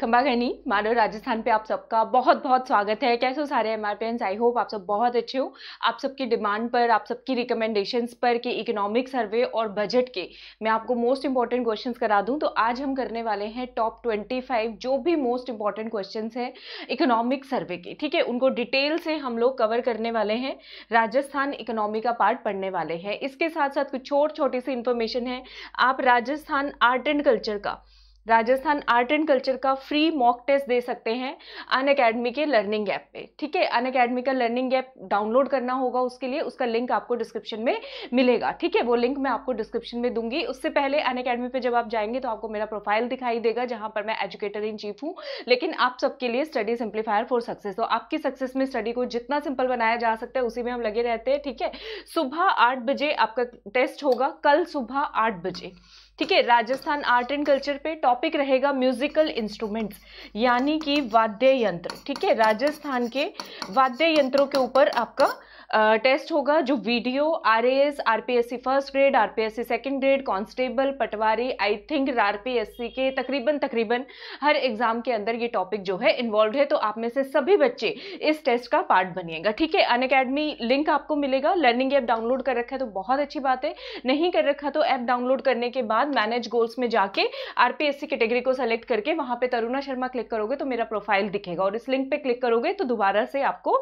खंबा घनी मानव राजस्थान पे आप सबका बहुत बहुत स्वागत है कैसे हो सारे एम आर आई होप आप सब बहुत अच्छे हो आप सबकी डिमांड पर आप सबकी रिकमेंडेशंस पर कि इकोनॉमिक सर्वे और बजट के मैं आपको मोस्ट इंपॉर्टेंट क्वेश्चंस करा दूं तो आज हम करने वाले हैं टॉप 25 जो भी मोस्ट इंपॉर्टेंट क्वेश्चन हैं इकोनॉमिक सर्वे के ठीक है उनको डिटेल से हम लोग कवर करने वाले हैं राजस्थान इकोनॉमी का पार्ट पढ़ने वाले हैं इसके साथ साथ कुछ छोटी छोटी सी इन्फॉर्मेशन है आप राजस्थान आर्ट एंड कल्चर का राजस्थान आर्ट एंड कल्चर का फ्री मॉक टेस्ट दे सकते हैं अन अकेडमी के लर्निंग ऐप पे ठीक है अन अकेडमी का लर्निंग ऐप डाउनलोड करना होगा उसके लिए उसका लिंक आपको डिस्क्रिप्शन में मिलेगा ठीक है वो लिंक मैं आपको डिस्क्रिप्शन में दूंगी उससे पहले अन अकेडमी पर जब आप जाएंगे तो आपको मेरा प्रोफाइल दिखाई देगा जहाँ पर मैं एजुकेटर इन चीफ हूँ लेकिन आप सबके लिए स्टडी सिंप्लीफायर फॉर सक्सेस तो आपकी सक्सेस में स्टडी को जितना सिंपल बनाया जा सकता है उसी में हम लगे रहते हैं ठीक है सुबह आठ बजे आपका टेस्ट होगा कल सुबह आठ बजे ठीक है राजस्थान आर्ट एंड कल्चर पे टॉपिक रहेगा म्यूजिकल इंस्ट्रूमेंट्स यानी कि वाद्य यंत्र ठीक है राजस्थान के वाद्य यंत्रों के ऊपर आपका टेस्ट होगा जो video R A S R P S C first grade R P S C second grade constable patwari I think R P S C के तकरीबन तकरीबन हर एग्जाम के अंदर ये टॉपिक जो है इन्वॉल्व है तो आप में से सभी बच्चे इस टेस्ट का पार्ट बनिएगा ठीक है अन अकेडमी लिंक आपको मिलेगा लर्निंग ऐप डाउनलोड कर रखा है तो बहुत अच्छी बात है नहीं कर रखा तो ऐप डाउनलोड करने के बाद मैनेज गोल्स में जाके R P S C category को सेलेक्ट करके वहाँ पे तरुणा शर्मा क्लिक करोगे तो मेरा प्रोफाइल दिखेगा और इस लिंक पे क्लिक करोगे तो दोबारा से आपको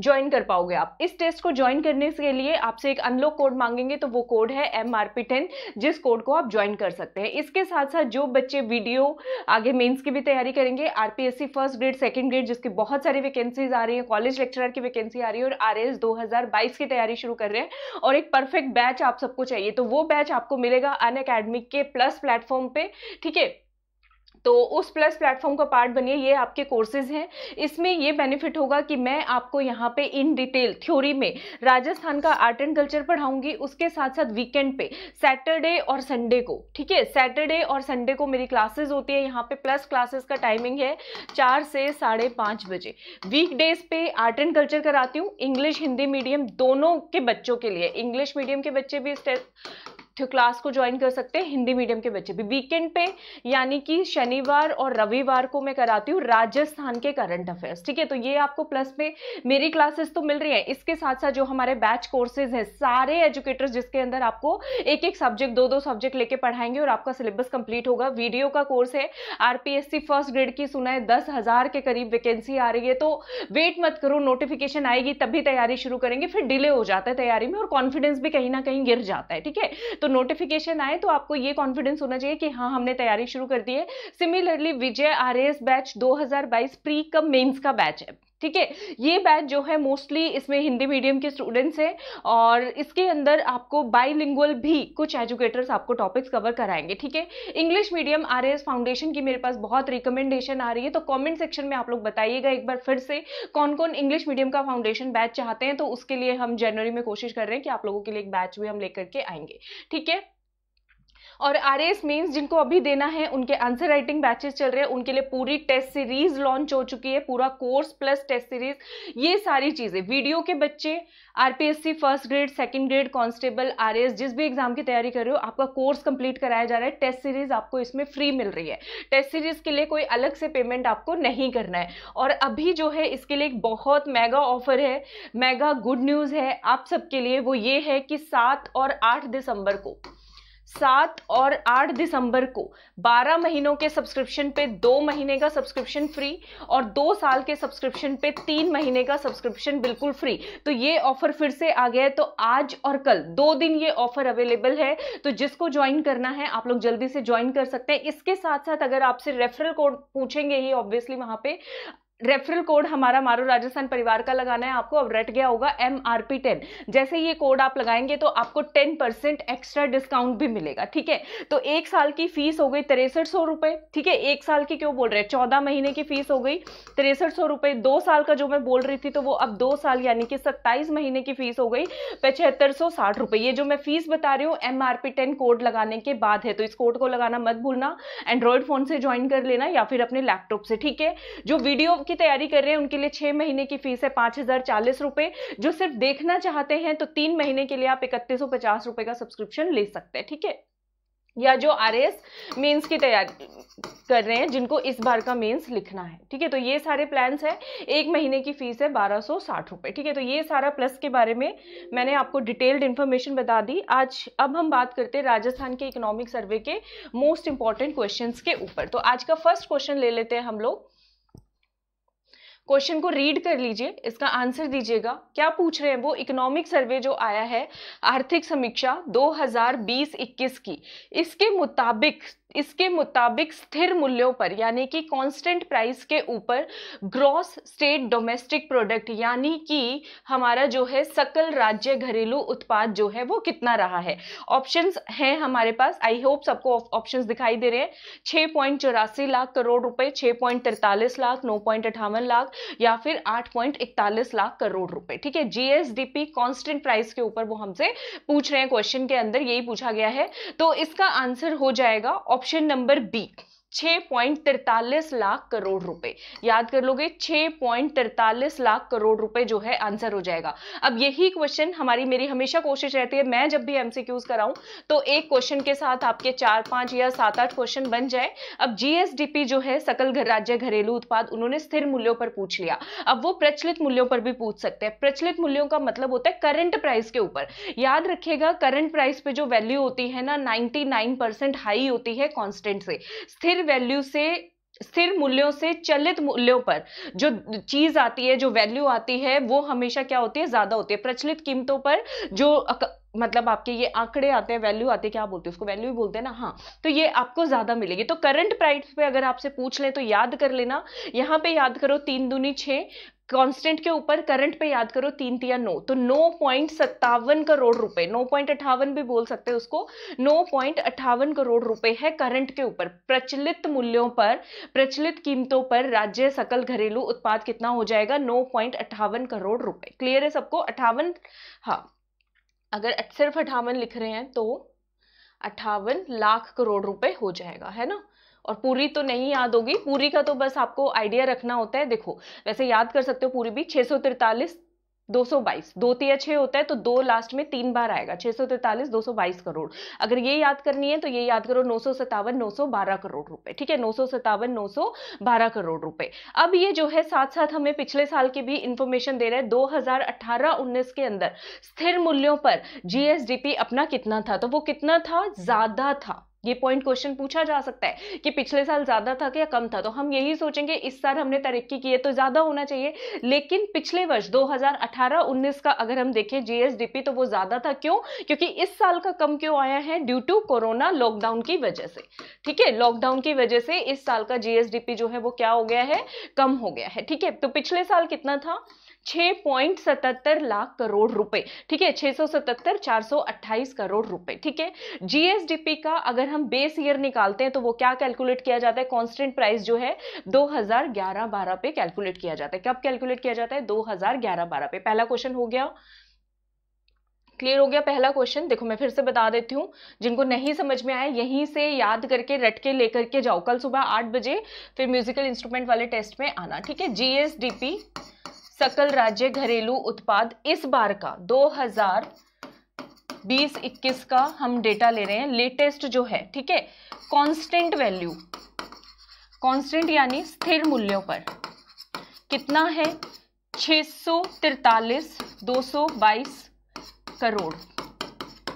ज्वाइन कर पाओगे आप इस टेस्ट को ज्वाइन करने के लिए आपसे एक अनलॉक कोड मांगेंगे तो वो कोड है एम आर पी टेन जिस कोड को आप ज्वाइन कर सकते हैं इसके साथ साथ जो बच्चे वीडियो आगे मेंस की भी तैयारी करेंगे RPSC first grade second grade जिसकी बहुत सारी वैकेंसीज आ रही है कॉलेज लेक्चरर की वैकेंसी आ रही है और आर एस की तैयारी शुरू कर रहे हैं और एक परफेक्ट बैच आप सबको चाहिए तो वो बैच आपको मिलेगा अन के प्लस प्लेटफॉर्म पर ठीक है तो उस प्लस प्लेटफॉर्म का पार्ट बनिए ये आपके कोर्सेज हैं इसमें ये बेनिफिट होगा कि मैं आपको यहाँ पे इन डिटेल थ्योरी में राजस्थान का आर्ट एंड कल्चर पढ़ाऊंगी उसके साथ साथ वीकेंड पे सैटरडे और संडे को ठीक है सैटरडे और संडे को मेरी क्लासेज होती है यहाँ पे प्लस क्लासेस का टाइमिंग है चार से साढ़े पाँच बजे वीकडेज पे आर्ट एंड कल्चर कराती हूँ इंग्लिश हिंदी मीडियम दोनों के बच्चों के लिए इंग्लिश मीडियम के बच्चे भी इस क्लास को ज्वाइन कर सकते हैं हिंदी मीडियम के बच्चे भी वीकेंड पे यानी कि शनिवार और रविवार को मैं कराती हूँ राजस्थान के करंट अफेयर्स ठीक है तो ये आपको प्लस में मेरी क्लासेस तो मिल रही है इसके साथ साथ जो हमारे बैच कोर्सेज हैं सारे एजुकेटर्स जिसके अंदर आपको एक एक सब्जेक्ट दो दो सब्जेक्ट लेके पढ़ाएंगे और आपका सिलेबस कंप्लीट होगा वीडियो का कोर्स है आरपीएससी फर्स्ट ग्रेड की सुना है दस हजार के करीब वैकेंसी आ रही है तो वेट मत करो नोटिफिकेशन आएगी तभी तैयारी शुरू करेंगे फिर डिले हो जाता है तैयारी में और कॉन्फिडेंस भी कहीं ना कहीं गिर जाता है ठीक है तो नोटिफिकेशन आए तो आपको ये कॉन्फिडेंस होना चाहिए कि हाँ हमने तैयारी शुरू कर दी है similarly Vijay R batch 2022 pre cum mains का बैच है ठीक है ये बैच जो है मोस्टली इसमें हिंदी मीडियम के स्टूडेंट्स हैं और इसके अंदर आपको बाईलिंगुअल भी कुछ एजुकेटर्स आपको टॉपिक्स कवर कराएंगे ठीक है इंग्लिश मीडियम आर फाउंडेशन की मेरे पास बहुत रिकमेंडेशन आ रही है तो कमेंट सेक्शन में आप लोग बताइएगा एक बार फिर से कौन कौन इंग्लिश मीडियम का फाउंडेशन बैच चाहते हैं तो उसके लिए हम जनवरी में कोशिश कर रहे हैं कि आप लोगों के लिए एक बैच भी हम लेकर के आएंगे ठीक है और आर एस मीन्स जिनको अभी देना है उनके आंसर राइटिंग बैचेस चल रहे हैं उनके लिए पूरी टेस्ट सीरीज लॉन्च हो चुकी है पूरा कोर्स प्लस टेस्ट सीरीज ये सारी चीज़ें वीडियो के बच्चे RPSC first grade second grade constable एस जिस भी एग्जाम की तैयारी कर रहे हो आपका कोर्स कंप्लीट कराया जा रहा है टेस्ट सीरीज आपको इसमें फ्री मिल रही है टेस्ट सीरीज के लिए कोई अलग से पेमेंट आपको नहीं करना है और अभी जो है इसके लिए एक बहुत मेगा ऑफर है मेगा गुड न्यूज़ है आप सबके लिए वो ये है कि सात और आठ दिसंबर को सात और आठ दिसंबर को बारह महीनों के सब्सक्रिप्शन पे दो महीने का सब्सक्रिप्शन फ्री और दो साल के सब्सक्रिप्शन पे तीन महीने का सब्सक्रिप्शन बिल्कुल फ्री तो ये ऑफर फिर से आ गया है तो आज और कल दो दिन ये ऑफर अवेलेबल है तो जिसको ज्वाइन करना है आप लोग जल्दी से ज्वाइन कर सकते हैं इसके साथ साथ अगर आपसे रेफरल कोड पूछेंगे ही ऑब्वियसली वहां पे रेफरल कोड हमारा मारो राजस्थान परिवार का लगाना है आपको अब रट गया होगा एम आर पी टेन जैसे ये कोड आप लगाएंगे तो आपको टेन परसेंट एक्स्ट्रा डिस्काउंट भी मिलेगा ठीक है तो एक साल की फीस हो गई तिरसठ सौ रुपये ठीक है एक साल की क्यों बोल रहे हैं चौदह महीने की फीस हो गई तिरसठ सौ रुपये दो साल का जो मैं बोल रही थी तो वो अब दो साल यानी कि सत्ताईस महीने की फीस हो गई पचहत्तर सौ साठ रुपये ये जो मैं फीस बता रही हूँ M R P ten code लगाने के बाद है तो इस कोड को लगाना मत भूलना एंड्रॉयड फ़ोन से ज्वाइन कर लेना या फिर अपने लैपटॉप से ठीक है जो वीडियो की तैयारी कर रहे हैं उनके लिए छह महीने की फीस है पांच हज़ार चालीस रुपए जो सिर्फ देखना चाहते हैं तो तीन महीने के लिए आप इकतीस सौ पचास रुपए का सब्सक्रिप्शन ले सकते हैं ठीक है या जो आर एस मेन्स की तैयारी कर रहे हैं जिनको इस बार का मेंस लिखना है ठीक है तो ये सारे प्लान्स हैं एक महीने की फ़ीस है बारह सौ साठ रुपये ठीक है तो ये सारा प्लस के बारे में मैंने आपको डिटेल्ड इन्फॉर्मेशन बता दी आज अब हम बात करते हैं राजस्थान के इकोनॉमिक सर्वे के मोस्ट इंपॉर्टेंट क्वेश्चन के ऊपर तो आज का फर्स्ट क्वेश्चन ले लेते हैं हम लोग क्वेश्चन को रीड कर लीजिए इसका आंसर दीजिएगा क्या पूछ रहे हैं वो इकोनॉमिक सर्वे जो आया है आर्थिक समीक्षा 2020-21 की इसके मुताबिक इसके मुताबिक स्थिर मूल्यों पर यानी कि कांस्टेंट प्राइस के ऊपर ग्रॉस स्टेट डोमेस्टिक प्रोडक्ट यानी कि हमारा जो है सकल राज्य घरेलू उत्पाद जो है वो कितना रहा है ऑप्शंस हैं हमारे पास आई होप सबको ऑप्शंस दिखाई दे रहे हैं छः पॉइंट चौरासी लाख करोड़ रुपए छः पॉइंट तिरतालीस लाख नौ पॉइंट अठावन लाख या फिर आठ पॉइंट इकतालीस लाख करोड़ रुपए ठीक है जीएसडीपी कॉन्स्टेंट प्राइस के ऊपर वो हमसे पूछ रहे हैं क्वेश्चन के अंदर यही पूछा गया है तो इसका आंसर हो जाएगा ऑप्शन नंबर बी छह पॉइंट तिरतालीस लाख करोड़ रुपए याद कर लोगे छह पॉइंट तिरतालीस लाख करोड़ रुपए जो है आंसर हो जाएगा अब यही क्वेश्चन हमारी मेरी हमेशा कोशिश रहती है मैं जब भी एमसीक्यूज कराऊं तो एक क्वेश्चन के साथ आपके चार पांच या सात आठ क्वेश्चन बन जाए अब जीएसडीपी जो है सकल घर राज्य घरेलू उत्पाद उन्होंने स्थिर मूल्यों पर पूछ लिया अब वो प्रचलित मूल्यों पर भी पूछ सकते हैं प्रचलित मूल्यों का मतलब होता है करंट प्राइस के ऊपर याद रखिएगा करंट प्राइस पे जो वैल्यू होती है ना नाइनटी हाई होती है कॉन्स्टेंट से स्थिर स्थिर वैल्यू से स्थिर मूल्यों से चलित मूल्यों पर जो चीज आती है जो वैल्यू आती है वो हमेशा क्या होती है ज्यादा होती है प्रचलित कीमतों पर जो अक... मतलब आपके ये आंकड़े आते हैं वैल्यू आते हैं क्या बोलते हैं उसको वैल्यू ही बोलते हैं ना हाँ तो ये आपको ज्यादा मिलेगी तो करंट प्राइस पे अगर आपसे पूछ ले तो याद कर लेना यहाँ पे याद करो तीन दूनी छः कांस्टेंट के ऊपर करंट पे याद करो तीन तिया नौ तो नौ पॉइंट सत्तावन करोड़ रुपए नो पॉइंट अट्ठावन भी बोल सकते हैं उसको नो पॉइंट अट्ठावन करोड़ रुपए है करंट के ऊपर प्रचलित मूल्यों पर प्रचलित कीमतों पर राज्य सकल घरेलू उत्पाद कितना हो जाएगा नौ पॉइंट अट्ठावन करोड़ रुपए क्लियर है सबको अट्ठावन हाँ अगर सिर्फ अट्ठावन लिख रहे हैं तो अट्ठावन लाख करोड़ रुपए हो जाएगा है ना और पूरी तो नहीं याद होगी पूरी का तो बस आपको आइडिया रखना होता है देखो वैसे याद कर सकते हो पूरी भी छः सौ तिरतालीस दो सौ बाईस दो तीय छः होता है तो दो लास्ट में तीन बार आएगा छः सौ तिरतालीस दो सौ बाईस करोड़ अगर ये याद करनी है तो ये याद करो नौ सौ सतावन नौ सौ बारह करोड़ रुपए ठीक है नौ सौ सतावन नौ सौ बारह करोड़ रुपए अब ये जो है साथ साथ हमें पिछले साल की भी इंफॉर्मेशन दे रहे हैं दो हजार अठारह उन्नीस के अंदर स्थिर मूल्यों पर जीएसडीपी अपना कितना था तो वो कितना था ज़्यादा था ये पॉइंट क्वेश्चन पूछा जा सकता है कि पिछले साल ज़्यादा था या कम था तो हम यही सोचेंगे इस साल हमने तरक्की की है तो ज़्यादा होना चाहिए लेकिन पिछले वर्ष 2018-19 का अगर हम देखें जीएसडीपी तो वो ज़्यादा था क्यों क्योंकि इस साल का कम क्यों आया है ड्यू टू कोरोना लॉकडाउन की वजह से ठीक है लॉकडाउन की वजह से इस साल का जीएसडीपी जो है वो क्या हो गया है कम हो गया है ठीक है तो पिछले साल कितना था 6.77 लाख करोड़ रुपए ठीक है 677 428 करोड़ रुपए ठीक है जीएसडीपी का अगर हम बेस ईयर निकालते हैं तो वो क्या कैलकुलेट किया जाता है कांस्टेंट प्राइस जो है 2011-12 पे कैलकुलेट किया जाता है कब कैलकुलेट किया जाता है 2011-12 पे पहला क्वेश्चन हो गया क्लियर हो गया पहला क्वेश्चन देखो मैं फिर से बता देती हूँ जिनको नहीं समझ में आया यहीं से याद करके रट के लेकर के जाओ कल सुबह आठ बजे फिर म्यूजिकल इंस्ट्रूमेंट वाले टेस्ट में आना ठीक है जीएसडीपी सकल राज्य घरेलू उत्पाद इस बार का 2020-21 का हम डेटा ले रहे हैं लेटेस्ट जो है ठीक है कांस्टेंट वैल्यू कांस्टेंट यानी स्थिर मूल्यों पर कितना है छ सौ तिरतालीस दो बाईस करोड़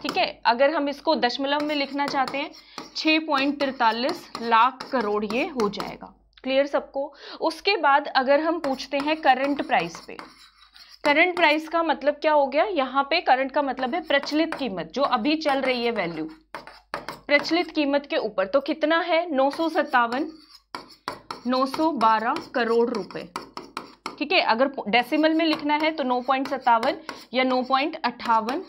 ठीक है अगर हम इसको दशमलव में लिखना चाहते हैं छः पॉइंट तिरतालीस लाख करोड़ ये हो जाएगा क्लियर सबको उसके बाद अगर हम पूछते हैं करंट प्राइस पे करंट प्राइस का मतलब क्या हो गया यहाँ पे करंट का मतलब है प्रचलित कीमत जो अभी चल रही है वैल्यू प्रचलित कीमत के ऊपर तो कितना है नौ सौ सत्तावन नौ सौ बारह करोड़ रुपए ठीक है अगर डेसिमल में लिखना है तो नौ पॉइंट सत्तावन या नौ पॉइंट अट्ठावन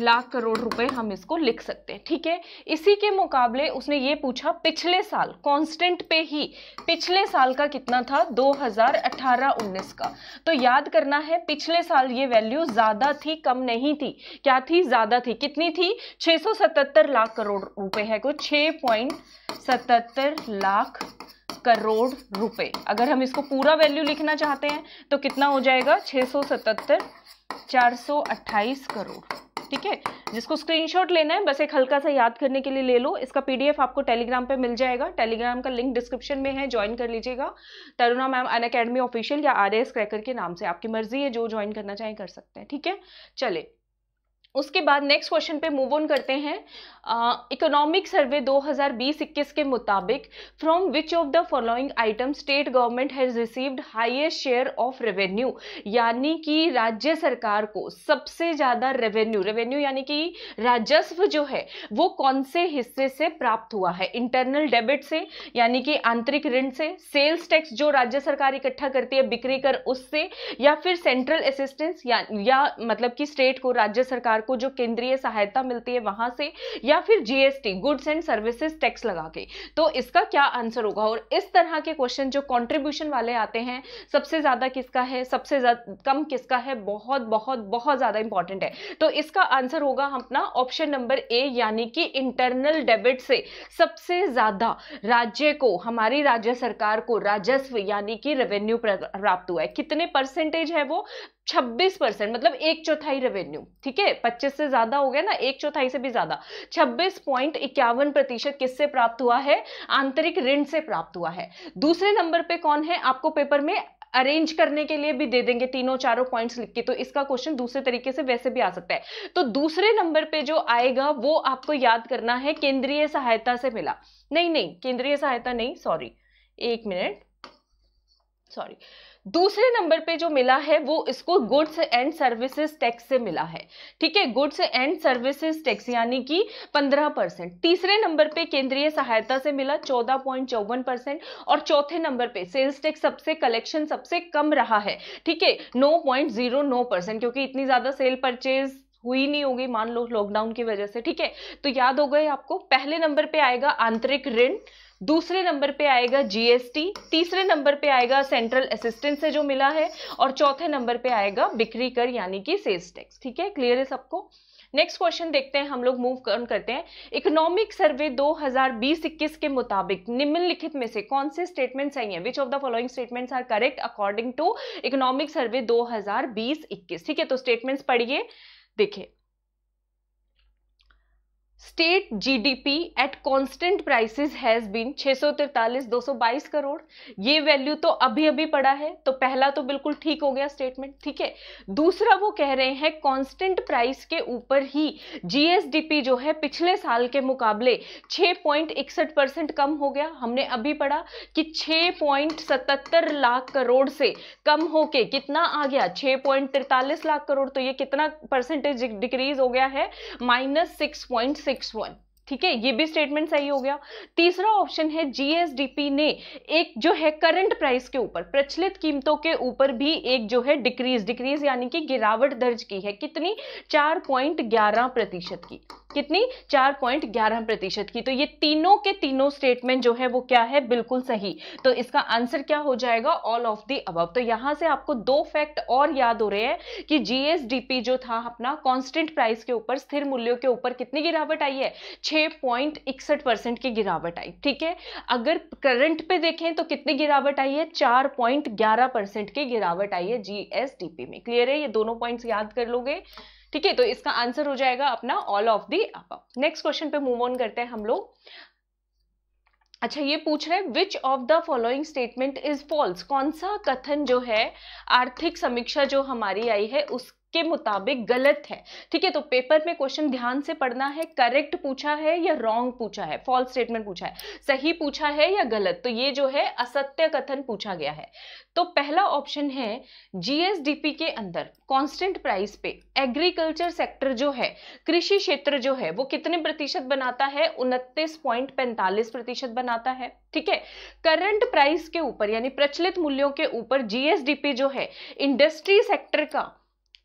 लाख करोड़ रुपए हम इसको लिख सकते हैं ठीक है इसी के मुकाबले उसने ये पूछा पिछले साल कांस्टेंट पे ही पिछले साल का कितना था 2018-19 का तो याद करना है पिछले साल ये वैल्यू ज़्यादा थी कम नहीं थी क्या थी ज़्यादा थी कितनी थी 677 लाख करोड़ रुपए है को छ लाख करोड़ रुपए अगर हम इसको पूरा वैल्यू लिखना चाहते हैं तो कितना हो जाएगा 677 428 करोड़ ठीक है जिसको स्क्रीनशॉट लेना है बस एक हल्का सा याद करने के लिए ले लो इसका पीडीएफ आपको टेलीग्राम पे मिल जाएगा टेलीग्राम का लिंक डिस्क्रिप्शन में है ज्वाइन कर लीजिएगा Taruna ma'am Unacademy official या आर एस क्रैकर के नाम से आपकी मर्जी है जो ज्वाइन करना चाहें कर सकते हैं ठीक है चले उसके बाद नेक्स्ट क्वेश्चन पे मूव ऑन करते हैं इकोनॉमिक सर्वे 2020-21 के मुताबिक from which of the following item state government has received highest share of revenue यानी कि राज्य सरकार को सबसे ज़्यादा रेवेन्यू रेवेन्यू यानी कि राजस्व जो है वो कौन से हिस्से से प्राप्त हुआ है इंटरनल डेबिट से यानी कि आंतरिक ऋण से सेल्स टैक्स जो राज्य सरकार इकट्ठा करती है बिक्री कर उससे या फिर सेंट्रल असिस्टेंस या, या मतलब कि स्टेट को राज्य सरकार को जो केंद्रीय सहायता मिलती है वहां से या या फिर GST goods and services tax लगा के तो इसका क्या आंसर होगा और इस तरह के क्वेश्चन जो कॉन्ट्रीब्यूशन वाले आते हैं सबसे ज़्यादा किसका है सबसे कम किसका है बहुत बहुत बहुत ज़्यादा इंपॉर्टेंट है तो इसका आंसर होगा अपना ऑप्शन नंबर ए यानी कि इंटरनल डेबिट से सबसे ज़्यादा राज्य को हमारी राज्य सरकार को राजस्व यानी कि रेवेन्यू प्राप्त हुआ है कितने परसेंटेज है वो छब्बीस परसेंट मतलब एक चौथाई रेवेन्यू ठीक है पच्चीस से ज्यादा हो गया ना एक चौथाई से भी ज्यादा छब्बीस पॉइंट इक्यावन प्रतिशत किससे प्राप्त हुआ है आंतरिक ऋण से प्राप्त हुआ है दूसरे नंबर पे कौन है आपको पेपर में अरेंज करने के लिए भी दे देंगे तीनों चारों पॉइंट्स लिख के तो इसका क्वेश्चन दूसरे तरीके से वैसे भी आ सकता है तो दूसरे नंबर पे जो आएगा वो आपको याद करना है केंद्रीय सहायता से मिला नहीं नहीं केंद्रीय सहायता नहीं सॉरी एक मिनट सॉरी दूसरे नंबर पे जो मिला है वो इसको गुड्स एंड सर्विसेज टैक्स से मिला है ठीक है गुड्स एंड सर्विसेज टैक्स यानी कि 15 परसेंट तीसरे नंबर पे केंद्रीय सहायता से मिला चौदह पॉइंट चौवन परसेंट और चौथे नंबर पे सेल्स टैक्स सबसे कलेक्शन सबसे कम रहा है ठीक है नो पॉइंट जीरो नौ परसेंट क्योंकि इतनी ज़्यादा सेल परचेज हुई नहीं होगी मान लो लॉकडाउन की वजह से ठीक है तो याद हो गए आपको पहले नंबर पे आएगा आंतरिक ऋण दूसरे नंबर पे आएगा जीएसटी तीसरे नंबर पे आएगा सेंट्रल असिस्टेंस से जो मिला है और चौथे नंबर पे आएगा बिक्री कर यानी कि सेल्स टैक्स ठीक है क्लियर है सबको नेक्स्ट क्वेश्चन देखते हैं हम लोग मूव ऑन करते हैं इकोनॉमिक सर्वे 2020-21 के मुताबिक निम्नलिखित में से कौन से स्टेटमेंट सही है which of the following statements are correct according to economic survey 2020-21 ठीक है तो स्टेटमेंट्स पढ़िए देखिए state GDP at constant prices has been छः सौ तिरतालीस दो सौ बाईस करोड़ ये वैल्यू तो अभी अभी पड़ा है तो पहला तो बिल्कुल ठीक हो गया स्टेटमेंट ठीक है दूसरा वो कह रहे हैं कांस्टेंट प्राइस के ऊपर ही जीएसडीपी जो है पिछले साल के मुकाबले छह पॉइंट इकसठ परसेंट कम हो गया हमने अभी पढ़ा कि छः पॉइंट सतहत्तर लाख करोड़ से कम होके कितना आ गया छः पॉइंट तिरतालीस लाख करोड़ तो ये कितना परसेंटेज डिक्रीज हो गया है minus six point six next one ठीक है ये भी स्टेटमेंट सही हो गया तीसरा ऑप्शन है जीएसडीपी ने एक जो है करंट प्राइस के ऊपर प्रचलित कीमतों के ऊपर भी एक जो है डिक्रीज डिक्रीज यानी कि गिरावट दर्ज की है कितनी चार पॉइंट ग्यारह प्रतिशत की कितनी चार पॉइंट ग्यारह प्रतिशत की तो ये तीनों के तीनों स्टेटमेंट जो है वो क्या है बिल्कुल सही तो इसका आंसर क्या हो जाएगा ऑल ऑफ दी अब तो यहां से आपको दो फैक्ट और याद हो रहे हैं कि जीएसडीपी जो था अपना कॉन्स्टेंट प्राइस के ऊपर स्थिर मूल्यों के ऊपर कितनी गिरावट आई है 6.61 परसेंट की गिरावट आई ठीक है अगर करंट पे देखें तो कितनी गिरावट आई है 4.11 पॉइंट परसेंट की गिरावट आई है जीएसडीपी में क्लियर है ये दोनों पॉइंट्स याद कर लोगे ठीक है तो इसका आंसर हो जाएगा अपना all of the up next question पे मूव ऑन करते हैं हम लोग अच्छा ये पूछ रहे हैं which of the following statement is false कौन सा कथन जो है आर्थिक समीक्षा जो हमारी आई है उस के मुताबिक गलत है ठीक है तो पेपर में क्वेश्चन ध्यान से पढ़ना है करेक्ट पूछा है या रॉन्ग पूछा है फॉल्स स्टेटमेंट पूछा है सही पूछा है या गलत तो ये जो है असत्य कथन पूछा गया है तो पहला ऑप्शन है जीएसडीपी के अंदर कांस्टेंट प्राइस पे एग्रीकल्चर सेक्टर जो है कृषि क्षेत्र जो है वो कितने प्रतिशत बनाता है उनतीस पॉइंट पैंतालीस प्रतिशत बनाता है ठीक है करंट प्राइस के ऊपर यानी प्रचलित मूल्यों के ऊपर जीएसडीपी जो है इंडस्ट्री सेक्टर का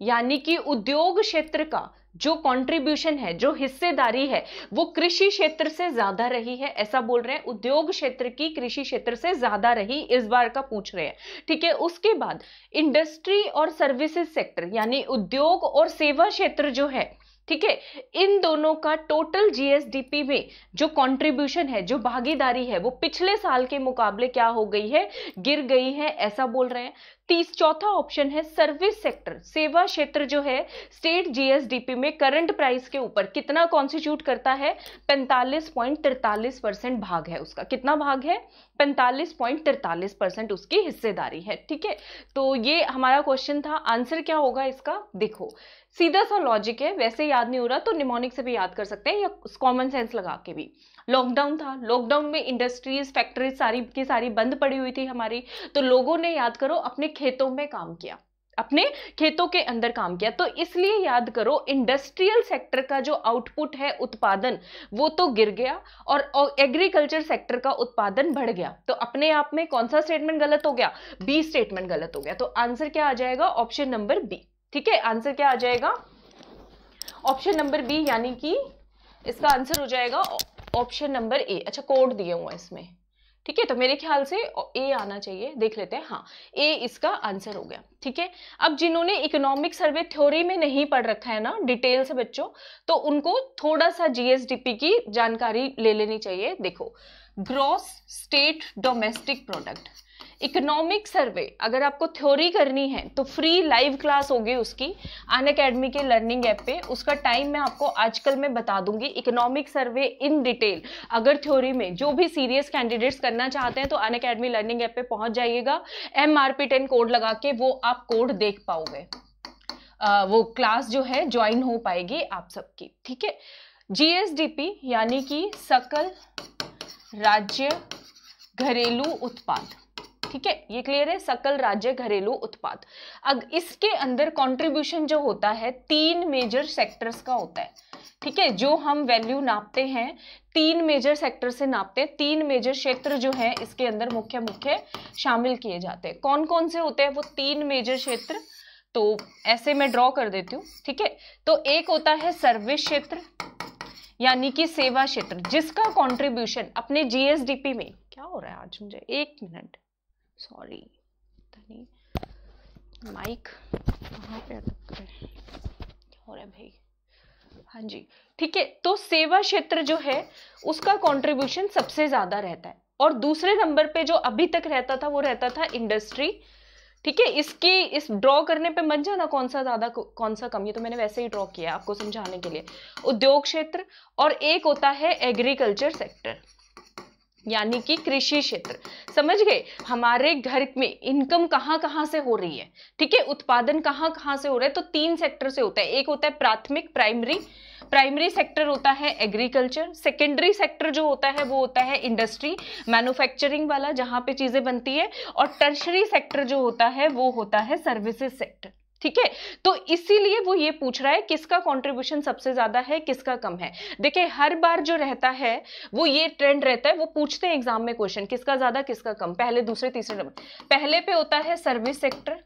यानी कि उद्योग क्षेत्र का जो कंट्रीब्यूशन है जो हिस्सेदारी है वो कृषि क्षेत्र से ज्यादा रही है ऐसा बोल रहे हैं उद्योग क्षेत्र की कृषि क्षेत्र से ज्यादा रही इस बार का पूछ रहे हैं ठीक है उसके बाद इंडस्ट्री और सर्विसेज सेक्टर यानी उद्योग और सेवा क्षेत्र जो है ठीक है इन दोनों का टोटल जीएसडीपी में जो कंट्रीब्यूशन है जो भागीदारी है वो पिछले साल के मुकाबले क्या हो गई है गिर गई है ऐसा बोल रहे हैं तीस चौथा ऑप्शन है सर्विस सेक्टर सेवा क्षेत्र जो है स्टेट जीएसडीपी में करंट प्राइस के ऊपर कितना कॉन्स्टिट्यूट करता है पैंतालीस पॉइंट तिरतालीस परसेंट भाग है उसका कितना भाग है पैंतालीस पॉइंट तिरतालीस परसेंट उसकी हिस्सेदारी है ठीक है तो ये हमारा क्वेश्चन था आंसर क्या होगा इसका देखो सीधा सा लॉजिक है वैसे याद नहीं हो रहा तो निमोनिक से भी याद कर सकते हैं या कॉमन सेंस लगा के भी लॉकडाउन था लॉकडाउन में इंडस्ट्रीज फैक्ट्रीज सारी की सारी बंद पड़ी हुई थी हमारी तो लोगों ने याद करो अपने खेतों में काम किया अपने खेतों के अंदर काम किया तो इसलिए याद करो इंडस्ट्रियल सेक्टर का जो आउटपुट है उत्पादन वो तो गिर गया और एग्रीकल्चर सेक्टर का उत्पादन बढ़ गया तो अपने आप में कौन सा स्टेटमेंट गलत हो गया बी स्टेटमेंट गलत हो गया तो आंसर क्या आ जाएगा ऑप्शन नंबर बी ठीक है आंसर क्या आ जाएगा ऑप्शन नंबर बी यानी कि इसका आंसर हो जाएगा ऑप्शन नंबर ए अच्छा कोड दिए हुआ इसमें ठीक है तो मेरे ख्याल से ए आना चाहिए देख लेते हैं हाँ ए इसका आंसर हो गया ठीक है अब जिन्होंने इकोनॉमिक सर्वे थ्योरी में नहीं पढ़ रखा है ना डिटेल से बच्चों तो उनको थोड़ा सा जीएसडीपी की जानकारी ले लेनी चाहिए देखो gross state domestic product economic survey अगर आपको थ्योरी करनी है तो फ्री लाइव क्लास होगी उसकी अन अकेडमी के लर्निंग ऐप पे उसका टाइम मैं आपको आजकल मैं बता दूंगी इकोनॉमिक सर्वे इन डिटेल अगर थ्योरी में जो भी सीरियस कैंडिडेट्स करना चाहते हैं तो अन अकेडमी लर्निंग ऐप पे पहुंच जाइएगा M R P ten code लगा के वो आप कोड देख पाओगे वो क्लास जो है ज्वाइन हो पाएगी आप सबकी ठीक है जीएसडीपी यानी कि सकल राज्य घरेलू उत्पाद ठीक है ये क्लियर है सकल राज्य घरेलू उत्पाद अब इसके अंदर कंट्रीब्यूशन जो होता है तीन मेजर सेक्टर्स का होता है ठीक है जो हम वैल्यू नापते हैं तीन मेजर सेक्टर से नापते हैं तीन मेजर क्षेत्र जो है इसके अंदर मुख्य मुख्य शामिल किए जाते हैं कौन कौन से होते हैं वो तीन मेजर क्षेत्र तो ऐसे मैं ड्रॉ कर देती हूँ ठीक है तो एक होता है सर्विस क्षेत्र यानी कि सेवा क्षेत्र जिसका कंट्रीब्यूशन अपने जीएसडीपी में क्या हो रहा है आज मुझे एक मिनट सॉरी पता नहीं माइक कहाँ पे अटक क्या हो रहा है भाई हाँ जी ठीक है तो सेवा क्षेत्र जो है उसका कंट्रीब्यूशन सबसे ज़्यादा रहता है और दूसरे नंबर पे जो अभी तक रहता था वो रहता था इंडस्ट्री ठीक है इसकी इस ड्रॉ करने पे मत जाना कौन सा ज़्यादा कौन सा कम ये तो मैंने वैसे ही ड्रॉ किया आपको समझाने के लिए उद्योग क्षेत्र और एक होता है एग्रीकल्चर सेक्टर यानी कि कृषि क्षेत्र समझ गए हमारे घर में इनकम कहाँ कहाँ से हो रही है ठीक है उत्पादन कहाँ कहाँ से हो रहा है तो तीन सेक्टर से होता है एक होता है प्राथमिक प्राइमरी प्राइमरी सेक्टर होता है एग्रीकल्चर सेकेंडरी सेक्टर जो होता है वो होता है इंडस्ट्री मैन्युफैक्चरिंग वाला जहाँ पे चीज़ें बनती है और टर्शरी सेक्टर जो होता है वो होता है सर्विसेज सेक्टर ठीक है तो इसीलिए वो ये पूछ रहा है किसका कंट्रीब्यूशन सबसे ज्यादा है किसका कम है देखिए हर बार जो रहता है वो ये ट्रेंड रहता है वो पूछते हैं एग्जाम में क्वेश्चन किसका ज्यादा किसका कम पहले दूसरे तीसरे नंबर पहले पे होता है सर्विस सेक्टर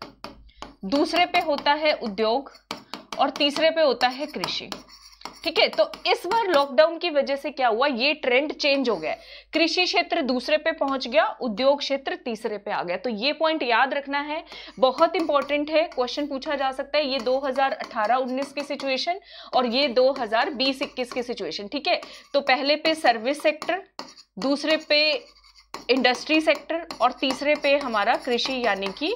दूसरे पे होता है उद्योग और तीसरे पे होता है कृषि ठीक है तो इस बार लॉकडाउन की वजह से क्या हुआ ये ट्रेंड चेंज हो गया कृषि क्षेत्र दूसरे पे पहुंच गया उद्योग क्षेत्र तीसरे पे आ गया तो ये पॉइंट याद रखना है बहुत इंपॉर्टेंट है क्वेश्चन पूछा जा सकता है ये 2018-19 की सिचुएशन और ये 2020-21 की सिचुएशन ठीक है तो पहले पे सर्विस सेक्टर दूसरे पे इंडस्ट्री सेक्टर और तीसरे पे हमारा कृषि यानी कि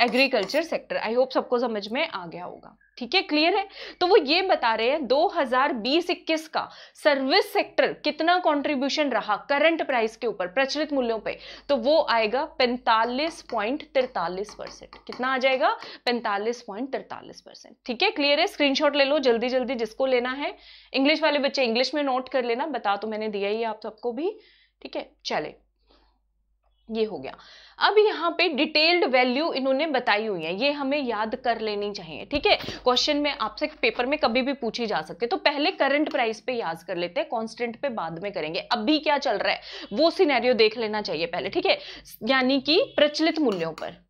एग्रीकल्चर सेक्टर आई होप सबको समझ में आ गया होगा ठीक है क्लियर है तो वो ये बता रहे हैं 2020 इक्कीस का सर्विस सेक्टर कितना कंट्रीब्यूशन रहा करंट प्राइस के ऊपर प्रचलित मूल्यों पे तो वो आएगा पैंतालीस पॉइंट तिरतालीस परसेंट कितना आ जाएगा पैंतालीस पॉइंट तिरतालीस परसेंट ठीक है क्लियर है स्क्रीनशॉट ले लो जल्दी जल्दी जिसको लेना है इंग्लिश वाले बच्चे इंग्लिश में नोट कर लेना बता तो मैंने दिया ही आप सबको भी ठीक है चले ये हो गया अब यहाँ पे डिटेल्ड वैल्यू इन्होंने बताई हुई है ये हमें याद कर लेनी चाहिए ठीक है क्वेश्चन में आपसे पेपर में कभी भी पूछी जा सकती है तो पहले करंट प्राइस पे याद कर लेते हैं कांस्टेंट पे बाद में करेंगे अभी क्या चल रहा है वो सिनेरियो देख लेना चाहिए पहले ठीक है यानी कि प्रचलित मूल्यों पर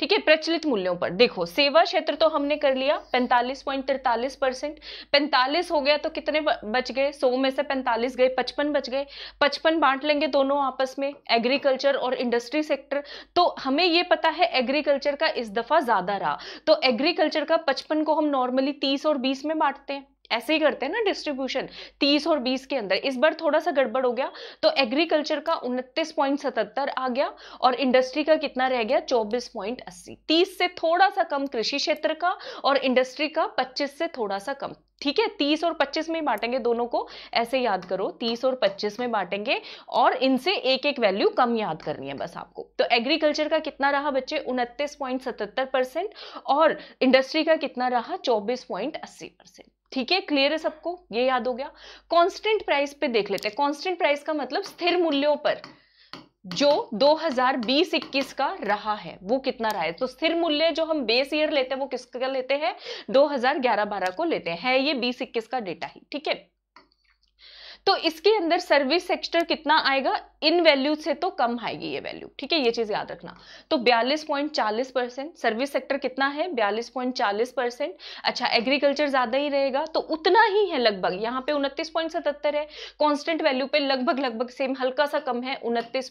ठीक है प्रचलित मूल्यों पर देखो सेवा क्षेत्र तो हमने कर लिया पैंतालीस पॉइंट तिरतालीस परसेंट पैंतालीस हो गया तो कितने बच गए सौ में से पैंतालीस गए पचपन बच गए पचपन बांट लेंगे दोनों आपस में एग्रीकल्चर और इंडस्ट्री सेक्टर तो हमें ये पता है एग्रीकल्चर का इस दफा ज्यादा रहा तो एग्रीकल्चर का पचपन को हम नॉर्मली तीस और बीस में बांटते हैं ऐसे ही करते हैं ना डिस्ट्रीब्यूशन 30 और 20 के अंदर इस बार थोड़ा सा गड़बड़ हो गया तो एग्रीकल्चर का उनतीस पॉइंट सतहत्तर आ गया और इंडस्ट्री का कितना रह गया चौबीस पॉइंट अस्सी तीस से थोड़ा सा कम कृषि क्षेत्र का और इंडस्ट्री का पच्चीस से थोड़ा सा कम ठीक है तीस और पच्चीस में बांटेंगे दोनों को ऐसे याद करो तीस और पच्चीस में बांटेंगे और इनसे एक एक वैल्यू कम याद करनी है बस आपको तो एग्रीकल्चर का कितना रहा बच्चे उनतीस पॉइंट सतहत्तर परसेंट और इंडस्ट्री का कितना रहा चौबीस पॉइंट अस्सी परसेंट ठीक है क्लियर है सबको ये याद हो गया कांस्टेंट प्राइस पे देख लेते हैं कांस्टेंट प्राइस का मतलब स्थिर मूल्यों पर जो 2020-21 का रहा है वो कितना रहा है तो स्थिर मूल्य जो हम बेस ईयर लेते हैं वो किसका लेते हैं 2011-12 को लेते हैं है ये 2021 का डेटा ही ठीक है तो इसके अंदर सर्विस सेक्टर कितना आएगा इन वैल्यू से तो कम आएगी ये वैल्यू ठीक है ये चीज याद रखना तो 42.40 परसेंट सर्विस सेक्टर कितना है 42.40 परसेंट अच्छा एग्रीकल्चर ज्यादा ही रहेगा तो उतना ही है लगभग यहाँ पे उनतीस है कॉन्स्टेंट वैल्यू पे लगभग लगभग सेम हल्का सा कम है उनतीस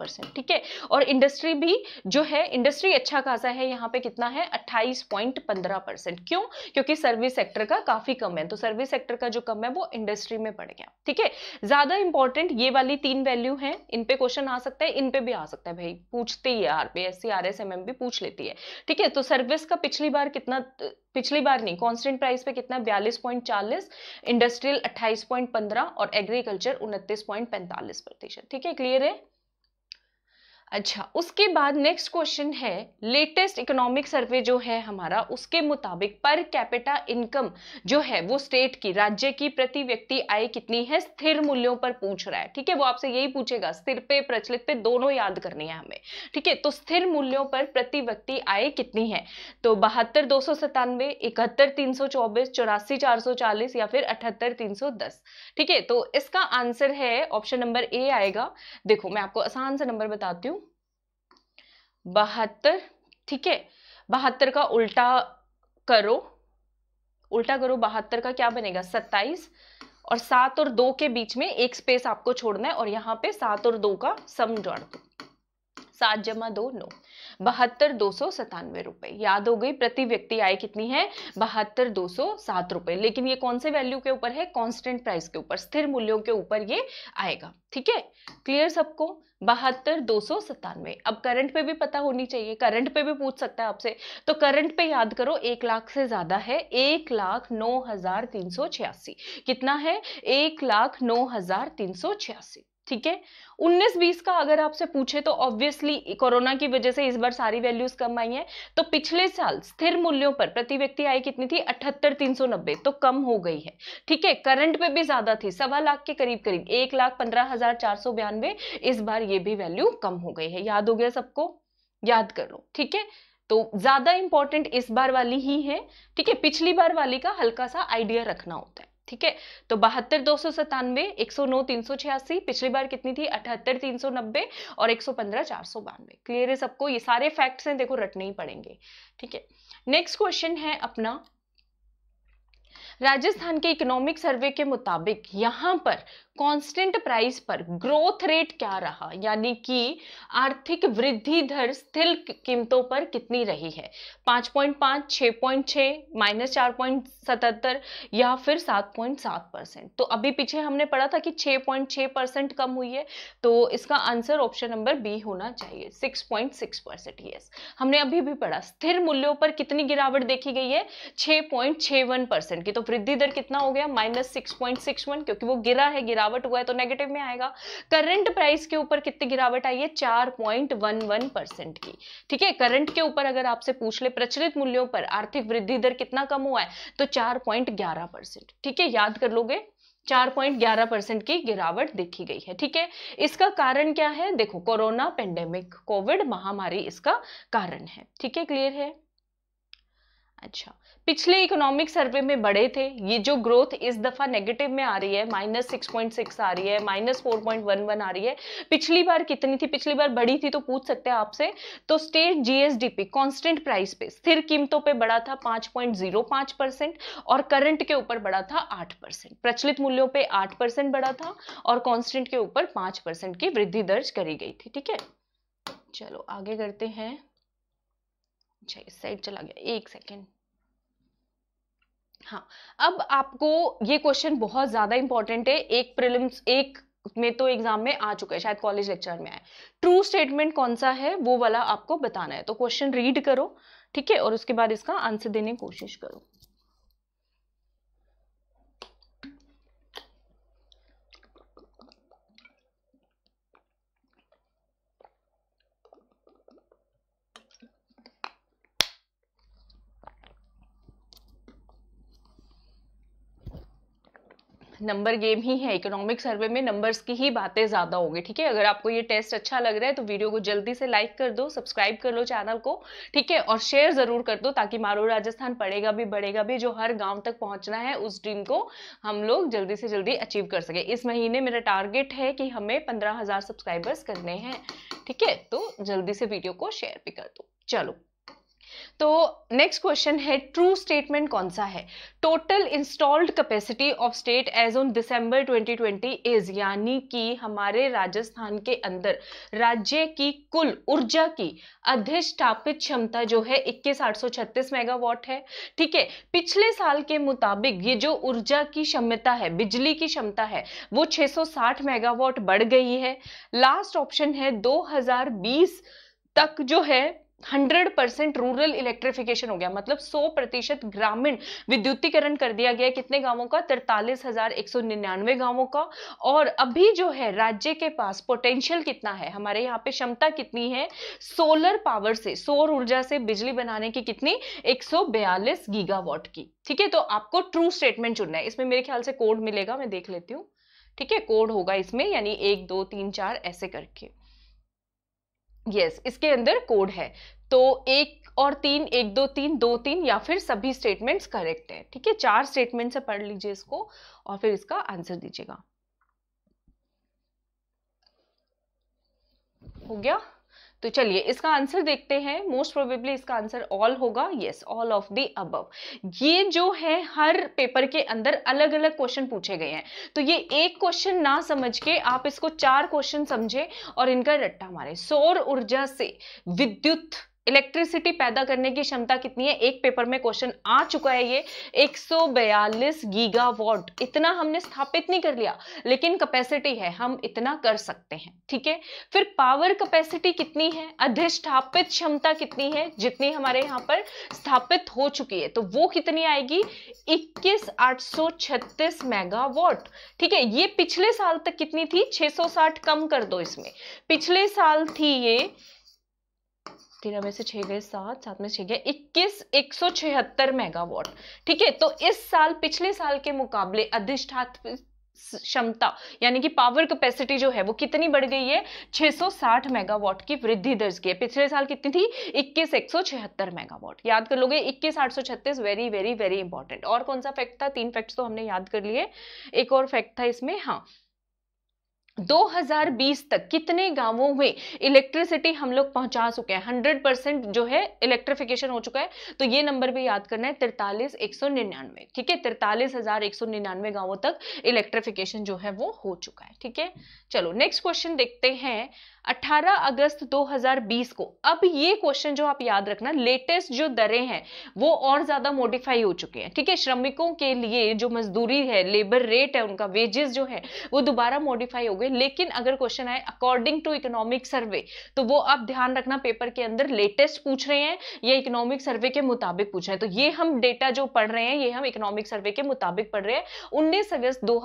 परसेंट ठीक है और इंडस्ट्री भी जो है इंडस्ट्री अच्छा खासा है यहाँ पे कितना है अट्ठाईस परसेंट क्यों क्योंकि सर्विस सेक्टर का काफी कम है तो सर्विस सेक्टर का जो कम है वो इंडस्ट्री में पड़ेगा गया ठीक है ज्यादा इंपॉर्टेंट ये वाली तीन वैल्यू है इनपे क्वेश्चन आ सकता है इनपे भी आ सकता है भाई पूछते ही R S C R S M M भी पूछ लेती है ठीक है तो सर्विस का पिछली बार कितना पिछली बार नहीं कांस्टेंट प्राइस पे कितना बयालीस पॉइंट चालीस इंडस्ट्रियल अट्ठाईस पॉइंट पंद्रह और एग्रीकल्चर उनतीस पॉइंट पैंतालीस प्रतिशत ठीक है क्लियर है अच्छा उसके बाद नेक्स्ट क्वेश्चन है लेटेस्ट इकोनॉमिक सर्वे जो है हमारा उसके मुताबिक पर कैपिटा इनकम जो है वो स्टेट की राज्य की प्रति व्यक्ति आय कितनी है स्थिर मूल्यों पर पूछ रहा है ठीक है वो आपसे यही पूछेगा स्थिर पे प्रचलित पे दोनों याद करनी है हमें ठीक है तो स्थिर मूल्यों पर प्रति व्यक्ति आय कितनी है तो बहत्तर दो सौ सतानवे इकहत्तर तीन सौ चौबीस चौरासी चार सौ चालीस या फिर अठहत्तर तीन सौ दस ठीक है तो इसका आंसर है ऑप्शन नंबर ए आएगा देखो मैं आपको आसान सा नंबर बताती हूँ बहत्तर ठीक है बहत्तर का उल्टा करो उल्टा करो बहत्तर का क्या बनेगा सत्ताईस और सात और दो के बीच में एक स्पेस आपको छोड़ना है और यहाँ पे सात और दो का सम जोड़ दो सात जमा दो नौ बहत्तर दो सौ सतानवे रुपए याद हो गई प्रति व्यक्ति आय कितनी है बहत्तर दो सौ सात रुपए लेकिन ये कौन से वैल्यू के ऊपर है कांस्टेंट प्राइस के ऊपर स्थिर मूल्यों के ऊपर ये आएगा ठीक है क्लियर सबको बहत्तर दो सौ सतानवे अब करंट पे भी पता होनी चाहिए करंट पे भी पूछ सकता है आपसे तो करंट पे याद करो एक लाख से ज्यादा है एक लाख नौ हजार तीन सौ छियासी कितना है एक लाख नौ हजार तीन सौ छियासी ठीक है उन्नीस बीस का अगर आपसे पूछे तो ऑब्वियसली कोरोना की वजह से इस बार सारी वैल्यूज कम आई हैं तो पिछले साल स्थिर मूल्यों पर प्रति व्यक्ति आय कितनी थी अठहत्तर तीन सौ नब्बे तो कम हो गई है ठीक है करंट पे भी ज्यादा थी सवा लाख के करीब करीब एक लाख पंद्रह हजार चार सौ बयानवे इस बार ये भी वैल्यू कम हो गई है याद हो गया सबको याद कर लो ठीक है तो ज्यादा इंपॉर्टेंट इस बार वाली ही है ठीक है पिछली बार वाली का हल्का सा आइडिया रखना होता है ठीक है तो बहत्तर दो सौ सतानवे एक सौ नौ तीन सौ छियासी पिछली बार कितनी थी अठहत्तर तीन सौ नब्बे और एक सौ पंद्रह चार सौ बानवे क्लियर है सबको ये सारे फैक्ट्स हैं देखो रटने ही पड़ेंगे ठीक है नेक्स्ट क्वेश्चन है अपना राजस्थान के इकोनॉमिक सर्वे के मुताबिक यहां पर कांस्टेंट प्राइस पर ग्रोथ रेट क्या रहा यानी कि आर्थिक वृद्धि दर स्थिर कीमतों पर कितनी रही है 5.5, 6.6, माइनस चार या फिर 7.7 परसेंट तो अभी पीछे हमने पढ़ा था कि 6.6 परसेंट कम हुई है तो इसका आंसर ऑप्शन नंबर बी होना चाहिए 6.6 परसेंट यस हमने अभी भी पढ़ा स्थिर मूल्यों पर कितनी गिरावट देखी गई है वन परसेंट की तो वृद्धि दर कितना हो गया माइनस क्योंकि वो गिरा है गिरा गिरावट हुआ है तो नेगेटिव में आएगा करंट प्राइस के ऊपर कितनी गिरावट आई है चार पॉइंट वन वन परसेंट की ठीक है करंट के ऊपर अगर आपसे पूछ ले प्रचलित मूल्यों पर आर्थिक वृद्धि दर कितना कम हुआ है तो चार पॉइंट ग्यारह परसेंट ठीक है याद कर लोगे 4.11 परसेंट की गिरावट देखी गई है ठीक है इसका कारण क्या है देखो कोरोना पेंडेमिक कोविड महामारी इसका कारण है ठीक है क्लियर है अच्छा पिछले इकोनॉमिक सर्वे में बड़े थे ये जो ग्रोथ इस दफ़ा नेगेटिव में आ रही है माइनस सिक्स पॉइंट सिक्स आ रही है minus four point one one आ रही है पिछली बार कितनी थी पिछली बार बड़ी थी तो पूछ सकते हैं आपसे तो स्टेट जीएसडीपी कांस्टेंट प्राइस पे स्थिर कीमतों पे बड़ा था पांच पॉइंट जीरो पाँच परसेंट और करंट के ऊपर बड़ा था आठ परसेंट प्रचलित मूल्यों पर आठ परसेंट बड़ा था और कॉन्स्टेंट के ऊपर पांच परसेंट की वृद्धि दर्ज करी गई थी ठीक है चलो आगे करते हैं अच्छा इस साइड चला गया एक सेकेंड हाँ अब आपको ये क्वेश्चन बहुत ज़्यादा इंपॉर्टेंट है एक प्रिलिम्स एक में तो एग्जाम में आ चुका है शायद कॉलेज लेक्चर में आए ट्रू स्टेटमेंट कौन सा है वो वाला आपको बताना है तो क्वेश्चन रीड करो ठीक है और उसके बाद इसका आंसर देने की कोशिश करो नंबर गेम ही है इकोनॉमिक सर्वे में नंबर्स की ही बातें ज़्यादा होगी ठीक है अगर आपको ये टेस्ट अच्छा लग रहा है तो वीडियो को जल्दी से लाइक कर दो सब्सक्राइब कर लो चैनल को ठीक है और शेयर ज़रूर कर दो ताकि मारो राजस्थान पढ़ेगा भी बढ़ेगा भी जो हर गाँव तक पहुंचना है उस ड्रीम को हम लोग जल्दी से जल्दी अचीव कर सके इस महीने मेरा टारगेट है कि हमें पंद्रह सब्सक्राइबर्स करने हैं ठीक है तो जल्दी से वीडियो को शेयर भी कर दो चलो तो नेक्स्ट क्वेश्चन है ट्रू स्टेटमेंट कौन सा है total installed capacity of state as on December 2020 is यानी कि हमारे राजस्थान के अंदर राज्य की कुल ऊर्जा की अधिष्ठापित क्षमता जो है इक्कीस मेगावाट है ठीक है पिछले साल के मुताबिक ये जो ऊर्जा की क्षमता है बिजली की क्षमता है वो 660 मेगावाट बढ़ गई है लास्ट ऑप्शन है 2020 तक जो है हंड्रेड परसेंट रूरल इलेक्ट्रिफिकेशन हो गया मतलब सौ प्रतिशत ग्रामीण विद्युतीकरण कर दिया गया कितने गांवों का तिरतालीस हजार एक सौ निन्यानवे गांवों का और अभी जो है राज्य के पास पोटेंशियल कितना है हमारे यहाँ पे क्षमता कितनी है सोलर पावर से सौर ऊर्जा से बिजली बनाने की कितनी एक सौ बयालीस वॉट की ठीक है तो आपको ट्रू स्टेटमेंट चुनना है इसमें मेरे ख्याल से कोड मिलेगा मैं देख लेती हूँ ठीक है कोड होगा इसमें यानी एक दो तीन चार ऐसे करके यस yes, इसके अंदर कोड है तो एक और तीन एक दो तीन दो तीन या फिर सभी स्टेटमेंट्स करेक्ट हैं ठीक है चार स्टेटमेंट से पढ़ लीजिए इसको और फिर इसका आंसर दीजिएगा हो गया तो चलिए इसका आंसर देखते हैं मोस्ट प्रोबेबली इसका आंसर ऑल होगा yes all of the above ये जो है हर पेपर के अंदर अलग अलग क्वेश्चन पूछे गए हैं तो ये एक क्वेश्चन ना समझ के आप इसको चार क्वेश्चन समझे और इनका रट्टा मारे सौर ऊर्जा से विद्युत इलेक्ट्रिसिटी पैदा करने की क्षमता कितनी है एक पेपर में क्वेश्चन आ चुका है ये 142 गीगावाट इतना हमने स्थापित नहीं कर लिया लेकिन कैपेसिटी है हम इतना कर सकते हैं ठीक है फिर पावर कैपेसिटी कितनी है अधिष्ठापित क्षमता कितनी है जितनी हमारे यहाँ पर स्थापित हो चुकी है तो वो कितनी आएगी इक्कीस आठ मेगावाट ठीक है ये पिछले साल तक कितनी थी छह कम कर दो इसमें पिछले साल थी ये तेरह में से छः गए सात सात में छः गए इक्कीस एक सौ छिहत्तर मेगावाट ठीक है तो इस साल पिछले साल के मुकाबले अधिष्ठात क्षमता यानी कि पावर कैपेसिटी जो है वो कितनी बढ़ गई है 660 मेगावाट की वृद्धि दर्ज की है पिछले साल कितनी थी इक्कीस एक मेगावाट याद कर लोगे इक्कीस आठ वेरी वेरी वेरी इंपॉर्टेंट और कौन सा फैक्ट था तीन फैक्ट्स तो हमने याद कर लिए एक और फैक्ट था इसमें हाँ 2020 तक कितने गांवों में इलेक्ट्रिसिटी हम लोग पहुंचा चुके हैं हंड्रेड परसेंट जो है इलेक्ट्रिफिकेशन हो चुका है तो ये नंबर भी याद करना है तिरतालीस एक सौ निन्यानवे ठीक है तिरतालीस हजार एक सौ निन्यानवे गांवों तक इलेक्ट्रिफिकेशन जो है वो हो चुका है ठीक है चलो नेक्स्ट क्वेश्चन देखते हैं 18 अगस्त 2020 को अब ये क्वेश्चन जो आप याद रखना लेटेस्ट जो दरें हैं वो और ज्यादा मॉडिफाई हो चुके हैं ठीक है श्रमिकों के लिए जो मजदूरी है लेबर रेट है उनका वेजेस जो है वो दोबारा मॉडिफाई हो गए लेकिन अगर क्वेश्चन आए अकॉर्डिंग टू इकोनॉमिक सर्वे तो वो आप ध्यान रखना पेपर के अंदर लेटेस्ट पूछ रहे हैं या इकोनॉमिक सर्वे के मुताबिक पूछ रहे हैं तो ये हम डेटा जो पढ़ रहे हैं ये हम इकोनॉमिक सर्वे के मुताबिक पढ़ रहे हैं उन्नीस अगस्त दो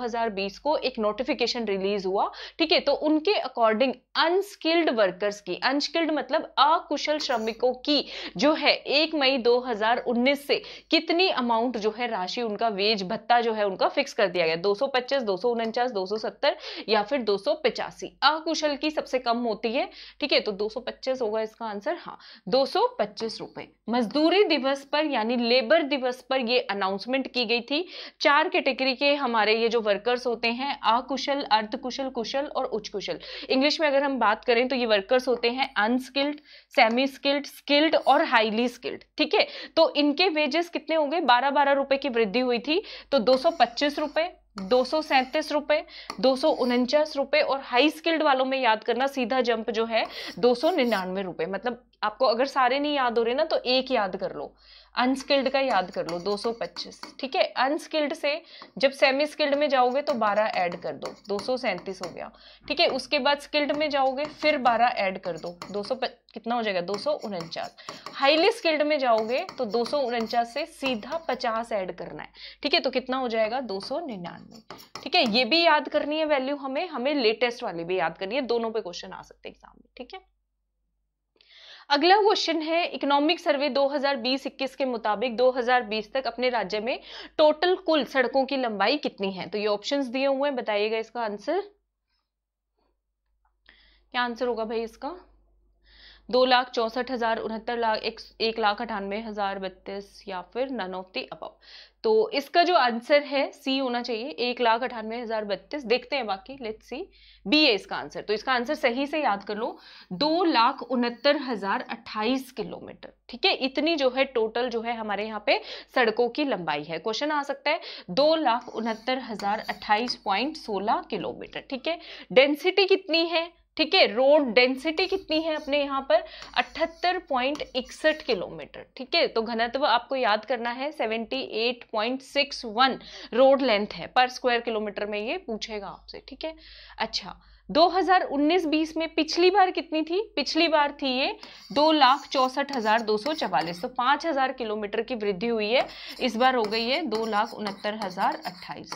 को एक नोटिफिकेशन रिलीज हुआ ठीक है तो उनके अकॉर्डिंग अनस्किल्ड वर्कर्स की अनस्किल्ड मतलब अकुशल श्रमिकों की जो है एक मई 2019 से कितनी अमाउंट जो है राशि उनका वेज भत्ता जो है उनका फिक्स कर दिया गया दो सौ पच्चीस दो सौ उनचास दो सौ सत्तर या फिर दो सौ अकुशल की सबसे कम होती है ठीक है तो दो सौ पच्चीस होगा इसका आंसर हाँ दो सौ पच्चीस रुपए मजदूरी दिवस पर यानी लेबर दिवस पर ये अनाउंसमेंट की गई थी चार कैटेगरी के, के हमारे ये जो वर्कर्स होते हैं अकुशल अर्धकुशल कुशल कुशल और उच्च कुशल इंग्लिश में अगर हम बात करें तो ये वर्कर्स होते हैं अनस्किल्ड सेमी स्किल्ड स्किल्ड और हाईली स्किल्ड ठीक है तो इनके वेजेस कितने होंगे बारह बारह रुपए की वृद्धि हुई थी तो दो सौ पच्चीस रुपए दो सौ सैंतीस रुपये दो सौ उनचास रुपये और हाई स्किल्ड वालों में याद करना सीधा जंप जो है दो सौ निन्यानवे रुपये मतलब आपको अगर सारे नहीं याद हो रहे ना तो एक याद कर लो अनस्किल्ड का याद कर लो 225 ठीक है अनस्किल्ड से जब सेमी स्किल्ड में जाओगे तो 12 ऐड कर दो दो हो गया ठीक है उसके बाद स्किल्ड में जाओगे फिर 12 ऐड कर दो 200 कितना हो जाएगा दो हाईली स्किल्ड में जाओगे तो दो से सीधा 50 ऐड करना है ठीक है तो कितना हो जाएगा दो ठीक है ये भी याद करनी है वैल्यू हमें हमें लेटेस्ट वाली भी याद करनी है दोनों पे क्वेश्चन आ सकते हैं एग्जाम में ठीक है अगला क्वेश्चन है इकोनॉमिक सर्वे 2020-21 के मुताबिक 2020 तक अपने राज्य में टोटल कुल सड़कों की लंबाई कितनी है तो ये ऑप्शंस दिए हुए हैं बताइएगा इसका आंसर क्या आंसर होगा भाई इसका दो लाख चौंसठ हज़ार उनहत्तर लाख एक, लाख अठानवे हज़ार बत्तीस या फिर नन ऑफ दी अब तो इसका जो आंसर है सी होना चाहिए एक लाख अठानवे हज़ार बत्तीस देखते हैं बाकी लेट्स सी बी है इसका आंसर तो इसका आंसर सही से याद कर लो दो लाख उनहत्तर हज़ार अट्ठाईस किलोमीटर ठीक है इतनी जो है टोटल जो है हमारे यहाँ पे सड़कों की लंबाई है क्वेश्चन आ सकता है दो लाख उनहत्तर हज़ार अट्ठाईस पॉइंट सोलह किलोमीटर ठीक है डेंसिटी कितनी है ठीक है रोड डेंसिटी कितनी है अपने यहाँ पर अठहत्तर पॉइंट इकसठ किलोमीटर ठीक है तो घनत्व आपको याद करना है seventy eight point six one road length है पर स्क्वायर किलोमीटर में ये पूछेगा आपसे ठीक है अच्छा 2019-20 में पिछली बार कितनी थी पिछली बार थी ये दो लाख चौसठ हजार दो सौ चवालीस तो पाँच हजार किलोमीटर की वृद्धि हुई है इस बार हो गई है दो लाख उनहत्तर हजार अट्ठाईस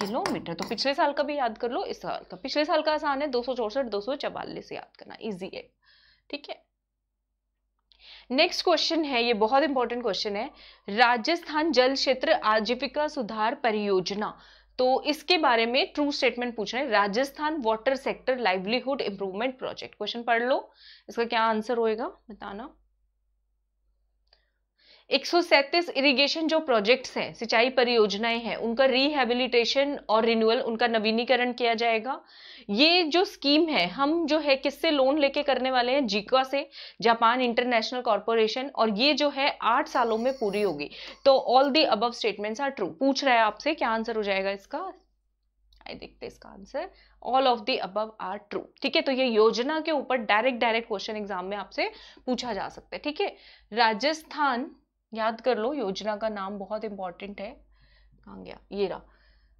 किलोमीटर तो पिछले साल का भी याद कर लो इस साल का पिछले साल का आसान है दो सौ चौसठ याद करना ईजी है ठीक है नेक्स्ट क्वेश्चन है ये बहुत इंपॉर्टेंट क्वेश्चन है राजस्थान जल क्षेत्र आजीविका सुधार परियोजना तो इसके बारे में ट्रू स्टेटमेंट पूछ रहे हैं Rajasthan water sector livelihood improvement project question पढ़ लो इसका क्या आंसर होएगा बताना 137 इरिगेशन जो प्रोजेक्ट्स हैं सिंचाई परियोजनाएं हैं उनका रिहेबिलिटेशन और रिन्यूअल उनका नवीनीकरण किया जाएगा ये जो स्कीम है हम जो है किससे लोन लेके करने वाले हैं जीका से जापान इंटरनेशनल कॉरपोरेशन और ये जो है आठ सालों में पूरी होगी तो all the above statements are true पूछ रहा है आपसे क्या आंसर हो जाएगा इसका देखते इसका answer all of the above are true ठीक है तो ये योजना के ऊपर डायरेक्ट डायरेक्ट क्वेश्चन एग्जाम में आपसे पूछा जा सकता है ठीक है राजस्थान याद कर लो योजना का नाम बहुत इंपॉर्टेंट है कहाँ गया ये रहा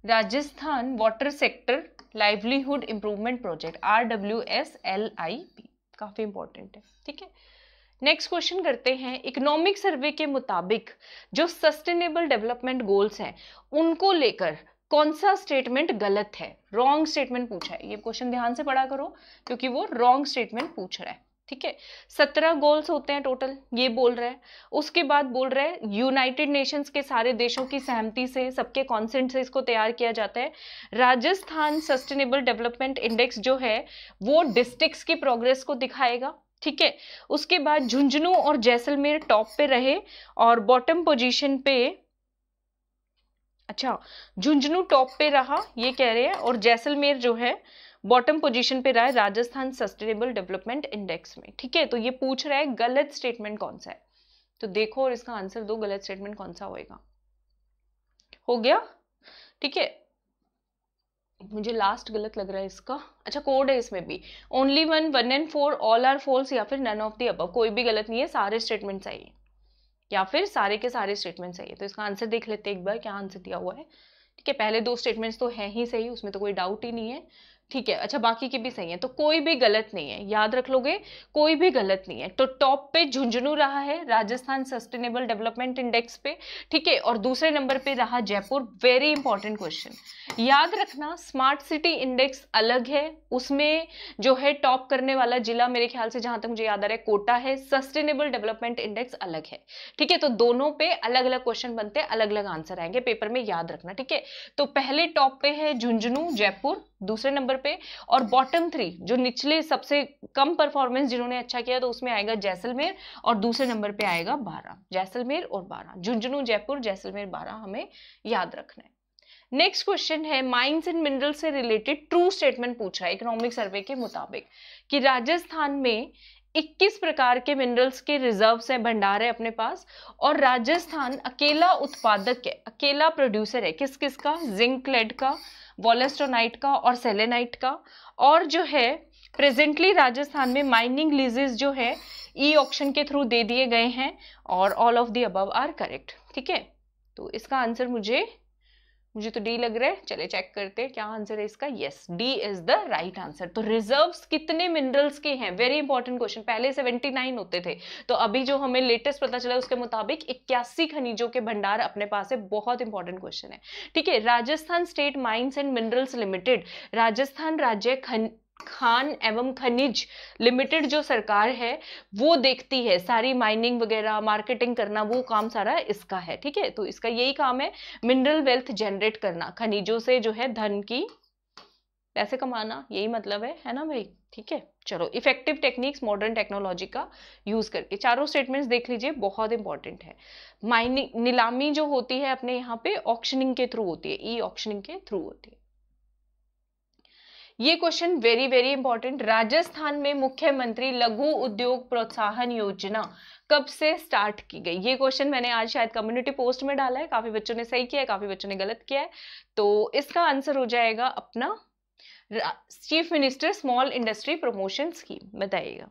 Rajasthan water sector livelihood improvement project R W S L I P काफ़ी इंपॉर्टेंट है ठीक है नेक्स्ट क्वेश्चन करते हैं इकोनॉमिक सर्वे के मुताबिक जो सस्टेनेबल डेवलपमेंट गोल्स हैं उनको लेकर कौन सा स्टेटमेंट गलत है रॉन्ग स्टेटमेंट पूछा है ये क्वेश्चन ध्यान से पढ़ा करो क्योंकि वो रॉन्ग स्टेटमेंट पूछ रहा है ठीक है सत्रह गोल्स होते हैं टोटल ये बोल रहा है उसके बाद बोल रहा है यूनाइटेड नेशंस के सारे देशों की सहमति से सबके कॉन्सेंट से इसको तैयार किया जाता है राजस्थान सस्टेनेबल डेवलपमेंट इंडेक्स जो है वो डिस्ट्रिक्ट की प्रोग्रेस को दिखाएगा ठीक है उसके बाद झुंझुनू और जैसलमेर टॉप पे रहे और बॉटम पोजीशन पे अच्छा झुंझुनू टॉप पे रहा ये कह रहे हैं और जैसलमेर जो है बॉटम पोजीशन पे रहा है राजस्थान सस्टेनेबल डेवलपमेंट इंडेक्स में ठीक है तो ये पूछ रहा है गलत स्टेटमेंट कौन सा है तो देखो और इसका आंसर दो गलत स्टेटमेंट कौन सा होएगा हो गया ठीक है मुझे लास्ट गलत लग रहा है इसका अच्छा कोड है इसमें भी only one one and four all are false या फिर नन ऑफ दी अब कोई भी गलत नहीं है सारे स्टेटमेंट्स आइए या फिर सारे के सारे स्टेटमेंट सही है तो इसका आंसर देख लेते हैं एक बार क्या आंसर दिया हुआ है ठीक है पहले दो स्टेटमेंट्स तो है ही सही उसमें तो कोई डाउट ही नहीं है ठीक है अच्छा बाकी के भी सही है तो कोई भी गलत नहीं है याद रख लोगे कोई भी गलत नहीं है तो टॉप पे झुंझुनू रहा है राजस्थान सस्टेनेबल डेवलपमेंट इंडेक्स पे ठीक है और दूसरे नंबर पे रहा जयपुर वेरी इंपॉर्टेंट क्वेश्चन याद रखना स्मार्ट सिटी इंडेक्स अलग है उसमें जो है टॉप करने वाला जिला मेरे ख्याल से जहां तक मुझे याद आ रहा है कोटा है सस्टेनेबल डेवलपमेंट इंडेक्स अलग है ठीक है तो दोनों पे अलग अलग क्वेश्चन बनते हैं अलग अलग आंसर आएंगे पेपर में याद रखना ठीक है तो पहले टॉप पे है झुंझुनू जयपुर दूसरे नंबर नंबर पे और बॉटम थ्री जो निचले सबसे कम परफॉर्मेंस जिन्होंने अच्छा किया तो उसमें आएगा जैसलमेर और दूसरे नंबर पे आएगा बारह जैसलमेर और बारह झुंझुनू जयपुर जैसलमेर बारह हमें याद रखना है नेक्स्ट क्वेश्चन है माइंस एंड मिनरल्स से रिलेटेड ट्रू स्टेटमेंट पूछा है इकोनॉमिक सर्वे के मुताबिक कि राजस्थान में 21 प्रकार के मिनरल्स के रिजर्व्स हैं भंडार है अपने पास और राजस्थान अकेला उत्पादक है अकेला प्रोड्यूसर है किस किस का जिंक लेड का वॉलेस्टोनाइट का और सेलेनाइट का और जो है प्रेजेंटली राजस्थान में माइनिंग लीजेस जो है ई e ऑप्शन के थ्रू दे दिए गए हैं और all of the above are correct ठीक है तो इसका आंसर मुझे मुझे तो डी लग रहा है चले चेक करते हैं क्या आंसर है इसका yes D is the right answer तो रिजर्व्स कितने मिनरल्स के हैं वेरी इंपॉर्टेंट क्वेश्चन पहले 79 होते थे तो अभी जो हमें लेटेस्ट पता चला उसके मुताबिक इक्यासी खनिजों के भंडार अपने पास है बहुत इंपॉर्टेंट क्वेश्चन है ठीक है Rajasthan state mines and minerals limited Rajasthan राज्य खन खान एवं खनिज लिमिटेड जो सरकार है वो देखती है सारी माइनिंग वगैरह मार्केटिंग करना वो काम सारा इसका है ठीक है तो इसका यही काम है मिनरल वेल्थ जनरेट करना खनिजों से जो है धन की पैसे कमाना यही मतलब है है ना भाई ठीक है चलो इफेक्टिव टेक्निक्स मॉडर्न टेक्नोलॉजी का यूज़ करके चारों स्टेटमेंट्स देख लीजिए बहुत इंपॉर्टेंट है माइनिंग नीलामी जो होती है अपने यहाँ पे ऑक्शनिंग के थ्रू होती है ई ऑक्शनिंग के थ्रू होती है ये question very very important Rajasthan में मुख्यमंत्री लघु उद्योग प्रोत्साहन योजना कब से स्टार्ट की गई ये क्वेश्चन मैंने आज शायद कम्युनिटी पोस्ट में डाला है काफी बच्चों ने सही किया है काफी बच्चों ने गलत किया है तो इसका आंसर हो जाएगा अपना chief minister small industry promotion scheme बताइएगा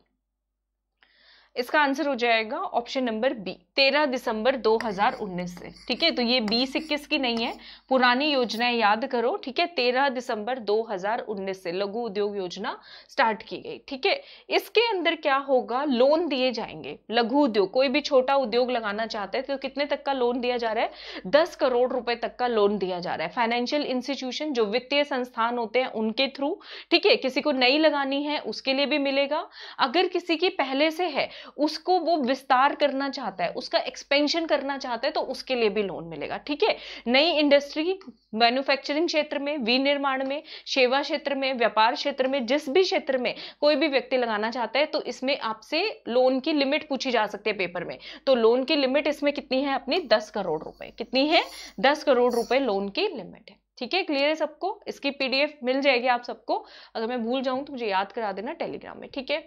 इसका आंसर हो जाएगा ऑप्शन नंबर बी 13 दिसंबर 2019 से ठीक है तो ये बीस इक्कीस की नहीं है पुरानी योजनाएं याद करो ठीक है 13 दिसंबर 2019 से लघु उद्योग योजना स्टार्ट की गई ठीक है इसके अंदर क्या होगा लोन दिए जाएंगे लघु उद्योग कोई भी छोटा उद्योग लगाना चाहता है तो कितने तक का लोन दिया जा रहा है दस करोड़ रुपए तक का लोन दिया जा रहा है फाइनेंशियल इंस्टीट्यूशन जो वित्तीय संस्थान होते हैं उनके थ्रू ठीक है किसी को नई लगानी है उसके लिए भी मिलेगा अगर किसी की पहले से है उसको वो विस्तार करना चाहता है उसका एक्सपेंशन करना चाहता है तो उसके लिए भी लोन मिलेगा ठीक है नई इंडस्ट्री मैन्युफैक्चरिंग क्षेत्र में विनिर्माण में सेवा क्षेत्र में व्यापार क्षेत्र में जिस भी क्षेत्र में कोई भी व्यक्ति लगाना चाहता है तो इसमें आपसे लोन की लिमिट पूछी जा सकती है पेपर में तो लोन की लिमिट इसमें कितनी है अपनी दस करोड़ रुपए कितनी है दस करोड़ रुपए लोन की लिमिट है ठीक है क्लियर है सबको इसकी पीडीएफ मिल जाएगी आप सबको अगर मैं भूल जाऊं तो मुझे याद करा देना टेलीग्राम में ठीक है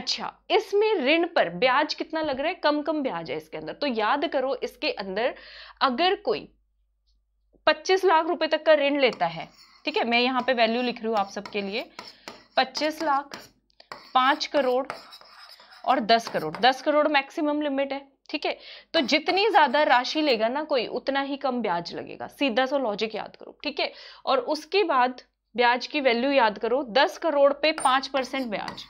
अच्छा इसमें ऋण पर ब्याज कितना लग रहा है कम कम ब्याज है इसके अंदर तो याद करो इसके अंदर अगर कोई 25 लाख रुपए तक का ऋण लेता है ठीक है मैं यहाँ पे वैल्यू लिख रही हूँ आप सबके लिए पच्चीस लाख पांच करोड़ और दस करोड़ दस करोड़ मैक्सिमम लिमिट है ठीक है तो जितनी ज्यादा राशि लेगा ना कोई उतना ही कम ब्याज लगेगा सीधा सो लॉजिक याद करो ठीक है और उसके बाद ब्याज की वैल्यू याद करो दस करोड़ पे पांच परसेंट ब्याज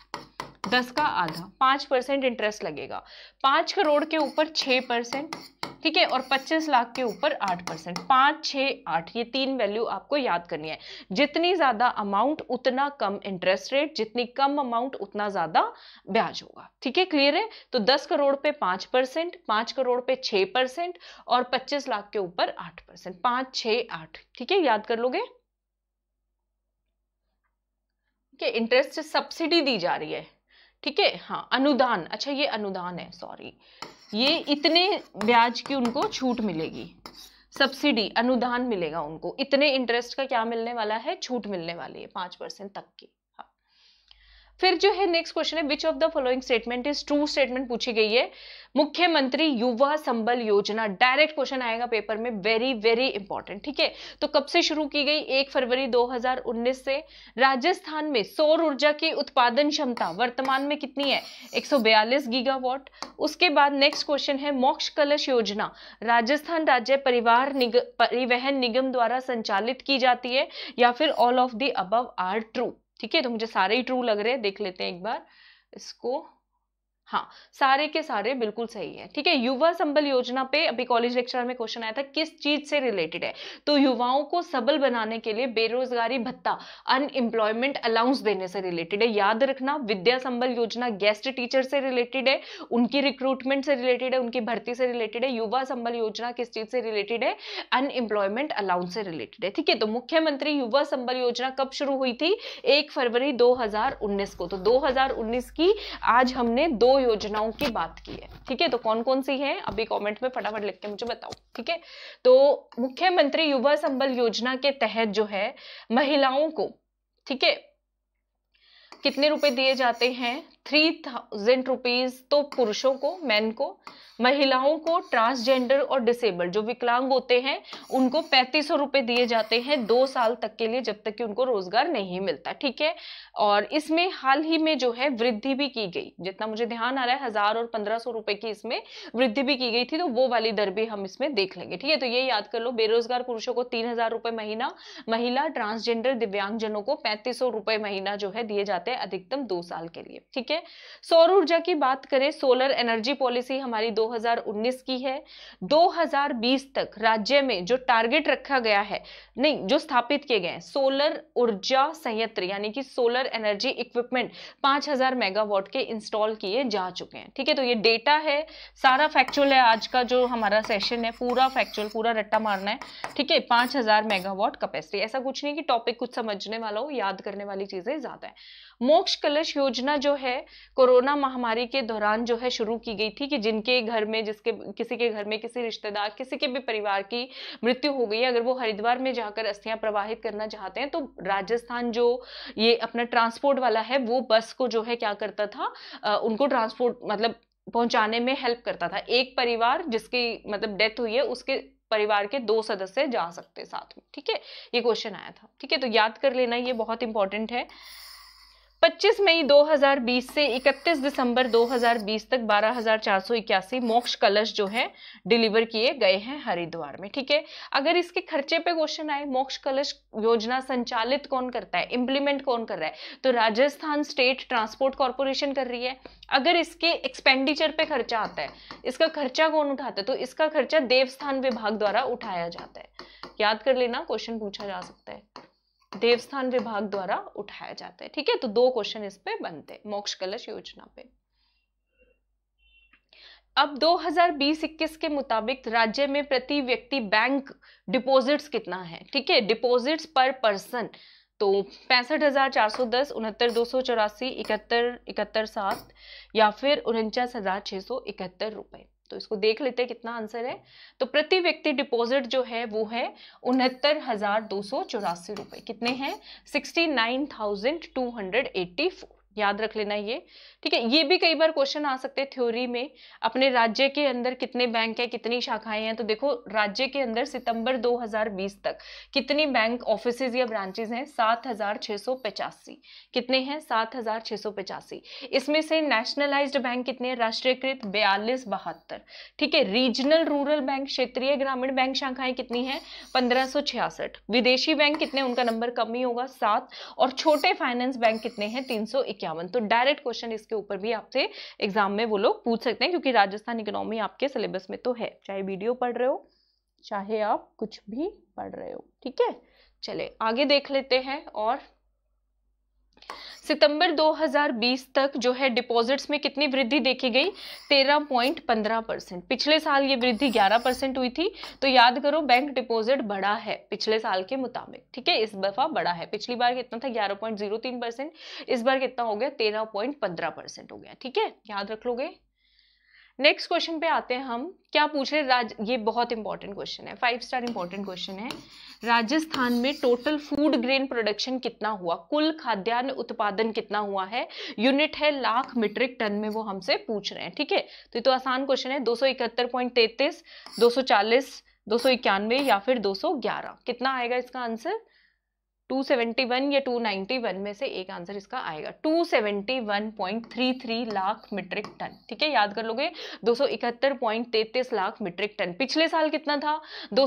दस का आधा पांच परसेंट इंटरेस्ट लगेगा पांच करोड़ के ऊपर छह परसेंट ठीक है और 25 लाख के ऊपर 8 परसेंट पाँच छः आठ ये तीन वैल्यू आपको याद करनी है जितनी ज़्यादा अमाउंट उतना कम इंटरेस्ट रेट जितनी कम अमाउंट उतना ज़्यादा ब्याज होगा ठीक है क्लियर है तो दस करोड़ पे 5 परसेंट पाँच करोड़ पे 6 परसेंट और पच्चीस लाख के ऊपर आठ परसेंट पाँच छः आठ ठीक है याद कर लोगे ठीक है इंटरेस्ट सब्सिडी दी जा रही है ठीक है हाँ अनुदान अच्छा ये अनुदान है सॉरी ये इतने ब्याज की उनको छूट मिलेगी सब्सिडी अनुदान मिलेगा उनको इतने इंटरेस्ट का क्या मिलने वाला है छूट मिलने वाली है पांच परसेंट तक की फिर जो है नेक्स्ट क्वेश्चन है which of the following statement is true statement पूछी गई है मुख्यमंत्री युवा संबल योजना डायरेक्ट क्वेश्चन आएगा पेपर में वेरी वेरी इंपॉर्टेंट ठीक है तो कब से शुरू की गई एक फरवरी 2019 से राजस्थान में सौर ऊर्जा की उत्पादन क्षमता वर्तमान में कितनी है 142 गीगावाट उसके बाद नेक्स्ट क्वेश्चन है मोक्ष कलश योजना राजस्थान राज्य परिवार निग, परिवहन निगम द्वारा संचालित की जाती है या फिर ऑल ऑफ दी अब आर ट्रू ठीक है तो मुझे सारे ही ट्रू लग रहे हैं देख लेते हैं एक बार इसको हाँ सारे के सारे बिल्कुल सही है ठीक है युवा संबल योजना पे अभी कॉलेज लेक्चर में क्वेश्चन आया था किस चीज से रिलेटेड है तो युवाओं को सबल बनाने के लिए बेरोजगारी भत्ता अनएम्प्लॉयमेंट अलाउंस देने से रिलेटेड है याद रखना विद्या संबल योजना गेस्ट टीचर से रिलेटेड है उनकी रिक्रूटमेंट से रिलेटेड है उनकी भर्ती से रिलेटेड है युवा संबल योजना किस चीज से रिलेटेड है अनएम्प्लॉयमेंट अलाउंस से रिलेटेड है ठीक है तो मुख्यमंत्री युवा संबल योजना कब शुरू हुई थी एक फरवरी दो को तो दो की आज हमने दो योजनाओं की बात की है ठीक है तो कौन कौन सी है अभी कमेंट में फटाफट लिख के मुझे बताओ ठीक है तो मुख्यमंत्री युवा संबल योजना के तहत जो है महिलाओं को ठीक है कितने रुपए दिए जाते हैं थ्री थाउजेंड रुपीज तो पुरुषों को मैन को महिलाओं को ट्रांसजेंडर और डिसेबल जो विकलांग होते हैं उनको पैंतीस सौ दिए जाते हैं दो साल तक के लिए जब तक कि उनको रोजगार नहीं मिलता ठीक है और इसमें हाल ही में जो है वृद्धि भी की गई जितना मुझे ध्यान आ रहा है हजार और पंद्रह सौ रुपए की इसमें वृद्धि भी की गई थी तो वो वाली दर भी हम इसमें देख लेंगे ठीक है तो ये याद कर लो बेरोजगार पुरुषों को तीन हजार रुपए महीना महिला ट्रांसजेंडर दिव्यांगजनों को पैंतीस सौ रुपए महीना जो है दिए जाते हैं अधिकतम दो साल के लिए ठीक है सौर ऊर्जा की बात करें सोलर एनर्जी पॉलिसी हमारी दो 2019 की है 2020 तक राज्य में जो टारगेट रखा गया है नहीं जो स्थापित किए गए हैं सोलर ऊर्जा संयंत्र यानी कि सोलर एनर्जी इक्विपमेंट 5000 मेगावाट के इंस्टॉल किए जा चुके हैं ठीक है तो ये डेटा है सारा फैक्चुअल है आज का जो हमारा सेशन है पूरा फैक्चुअल पूरा रट्टा मारना है ठीक है 5000 मेगावाट कैपेसिटी ऐसा कुछ नहीं कि टॉपिक कुछ समझने वाला हो याद करने वाली चीजें ज्यादा है मोक्ष कलश योजना जो है कोरोना महामारी के दौरान जो है शुरू की गई थी कि जिनके घर में जिसके किसी के घर में किसी रिश्तेदार किसी के भी परिवार की मृत्यु हो गई अगर वो हरिद्वार में जाकर अस्थियां प्रवाहित करना चाहते हैं तो राजस्थान जो ये अपना ट्रांसपोर्ट वाला है वो बस को जो है क्या करता था आ, उनको ट्रांसपोर्ट मतलब पहुंचाने में हेल्प करता था एक परिवार जिसकी मतलब डेथ हुई है उसके परिवार के दो सदस्य जा सकते साथ में ठीक है ये क्वेश्चन आया था ठीक है तो याद कर लेना ये बहुत इंपॉर्टेंट है 25 मई 2020 से 31 दिसंबर 2020 तक बारह मोक्ष कलश जो है डिलीवर किए गए हैं हरिद्वार में ठीक है अगर इसके खर्चे पे क्वेश्चन आए मोक्ष कलश योजना संचालित कौन करता है इम्प्लीमेंट कौन कर रहा है तो राजस्थान स्टेट ट्रांसपोर्ट कॉरपोरेशन कर रही है अगर इसके एक्सपेंडिचर पे खर्चा आता है इसका खर्चा कौन उठाता है तो इसका खर्चा देवस्थान विभाग द्वारा उठाया जाता है याद कर लेना क्वेश्चन पूछा जा सकता है देवस्थान विभाग द्वारा उठाया जाता है ठीक है तो दो क्वेश्चन इस पे बनते हैं मोक्ष कलश योजना पे अब 2020-21 के मुताबिक राज्य में प्रति व्यक्ति बैंक डिपॉजिट्स कितना है ठीक है डिपॉजिट्स पर पर्सन तो पैंसठ हज़ार चार सौ दस उनहत्तर दो सौ चौरासी इकहत्तर इकहत्तर सात या फिर उनचास हज़ार छह सौ इकहत्तर रुपए तो इसको देख लेते हैं कितना आंसर है तो प्रति व्यक्ति डिपॉजिट जो है वो है उनहत्तर हजार दो सौ चौरासी रुपए कितने हैं sixty nine thousand two hundred eighty four याद रख लेना ये ठीक है ये भी कई बार क्वेश्चन आ सकते हैं थ्योरी में अपने राज्य के अंदर कितने बैंक हैं कितनी शाखाएं हैं तो देखो राज्य के अंदर सितंबर 2020 तक कितनी बैंक ऑफिस या ब्रांचेस हैं सात कितने हैं सात इसमें से नेशनलाइज बैंक कितने राष्ट्रीयकृत बयालीस बहत्तर ठीक है रीजनल रूरल बैंक क्षेत्रीय ग्रामीण बैंक शाखाएं कितनी है पंद्रह विदेशी बैंक कितने उनका नंबर कम ही होगा सात और छोटे फाइनेंस बैंक कितने हैं तीन इक्यावन तो डायरेक्ट क्वेश्चन इसके ऊपर भी आपसे एग्जाम में वो लोग पूछ सकते हैं क्योंकि राजस्थान इकोनॉमी आपके सिलेबस में तो है चाहे वीडियो पढ़ रहे हो चाहे आप कुछ भी पढ़ रहे हो ठीक है चले आगे देख लेते हैं और सितंबर 2020 तक जो है डिपॉजिट्स में कितनी वृद्धि देखी गई 13.15 परसेंट पिछले साल ये वृद्धि 11 परसेंट हुई थी तो याद करो बैंक डिपॉजिट बढ़ा है पिछले साल के मुताबिक ठीक है इस दफा बढ़ा है पिछली बार कितना था 11.03 परसेंट इस बार कितना हो गया 13.15 परसेंट हो गया ठीक है याद रख लोगे नेक्स्ट क्वेश्चन पे आते हैं हम क्या पूछ रहे राज ये बहुत इंपॉर्टेंट क्वेश्चन है फाइव स्टार इंपॉर्टेंट क्वेश्चन है राजस्थान में टोटल फूड ग्रेन प्रोडक्शन कितना हुआ कुल खाद्यान्न उत्पादन कितना हुआ है यूनिट है लाख मीट्रिक टन में वो हमसे पूछ रहे हैं ठीक है तो ये तो आसान क्वेश्चन है दो सौ इकहत्तर पॉइंट तैतीस दो सौ चालीस दो सौ इक्यानवे या फिर दो सौ ग्यारह कितना आएगा इसका आंसर 271 या 291 में से एक आंसर इसका आएगा 271.33 लाख मीट्रिक टन ठीक है याद कर लोगे 271.33 लाख मीट्रिक टन पिछले साल कितना था दो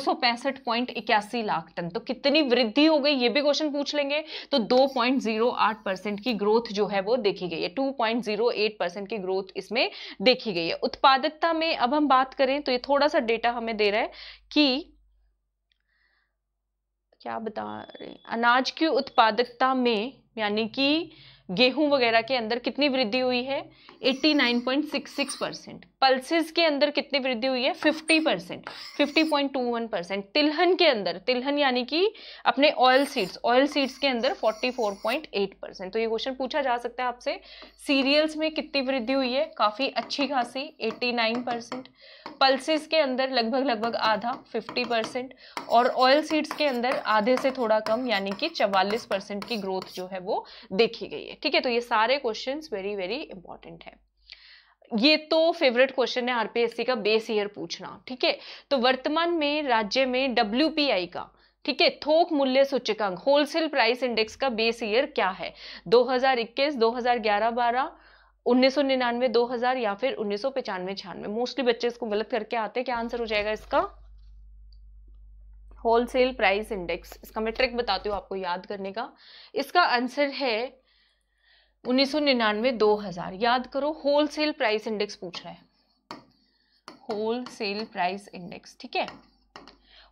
लाख टन तो कितनी वृद्धि हो गई ये भी क्वेश्चन पूछ लेंगे तो 2.08 परसेंट की ग्रोथ जो है वो देखी गई है 2.08 परसेंट की ग्रोथ इसमें देखी गई है उत्पादकता में अब हम बात करें तो ये थोड़ा सा डेटा हमें दे रहा है कि क्या बता रहे हैं अनाज की उत्पादकता में यानी कि गेहूं वगैरह के अंदर कितनी वृद्धि हुई है 89.66 परसेंट पल्सिस के अंदर कितनी वृद्धि हुई है 50 परसेंट फिफ्टी परसेंट तिलहन के अंदर तिलहन यानी कि अपने ऑयल सीड्स ऑयल सीड्स के अंदर 44.8 परसेंट तो ये क्वेश्चन पूछा जा सकता है आपसे सीरियल्स में कितनी वृद्धि हुई है काफ़ी अच्छी खासी 89 परसेंट पल्सिस के अंदर लगभग लगभग आधा 50 परसेंट और ऑयल सीड्स के अंदर आधे से थोड़ा कम यानी कि चवालीस परसेंट की ग्रोथ जो है वो देखी गई है ठीक है तो ये सारे क्वेश्चन वेरी वेरी इंपॉर्टेंट है ये तो फेवरेट क्वेश्चन है आरपीएससी का बेस ईयर पूछना ठीक है तो वर्तमान में राज्य में डब्ल्यू का ठीक है थोक मूल्य सूचकांक होलसेल प्राइस इंडेक्स का बेस ईयर क्या है 2021, 2011, 12 उन्नीस सौ निन्यानवे दो हजार या फिर उन्नीस सौ पचानवे छियानवे मोस्टली बच्चे इसको गलत करके आते हैं क्या आंसर हो जाएगा इसका होलसेल प्राइस इंडेक्स इसका मैं ट्रिक बताती हूँ आपको याद करने का इसका आंसर है उन्नीस सौ निन्यानवे दो हज़ार याद करो होलसेल प्राइस इंडेक्स पूछ रहा है होलसेल प्राइस इंडेक्स ठीक है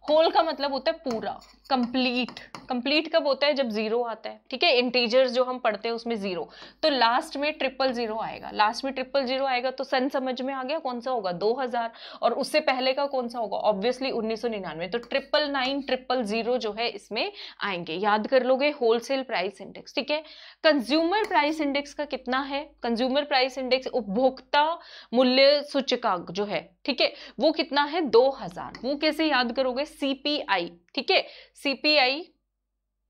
होल का मतलब होता है पूरा कंप्लीट कंप्लीट कब होता है जब जीरो आता है ठीक है इंटीजर्स जो हम पढ़ते हैं उसमें जीरो तो लास्ट में ट्रिपल जीरो आएगा लास्ट में ट्रिपल जीरो आएगा तो सन समझ में आ गया कौन सा होगा 2000 और उससे पहले का कौन सा होगा ऑब्वियसली 1999 तो ट्रिपल नाइन ट्रिपल जीरो जो है इसमें आएंगे याद कर लोगे होलसेल प्राइस इंडेक्स ठीक है कंज्यूमर प्राइस इंडेक्स का कितना है कंज्यूमर प्राइस इंडेक्स उपभोक्ता मूल्य सूचकांक जो है ठीक है वो कितना है 2000 वो कैसे याद करोगे सीपीआई ठीक है सीपीआई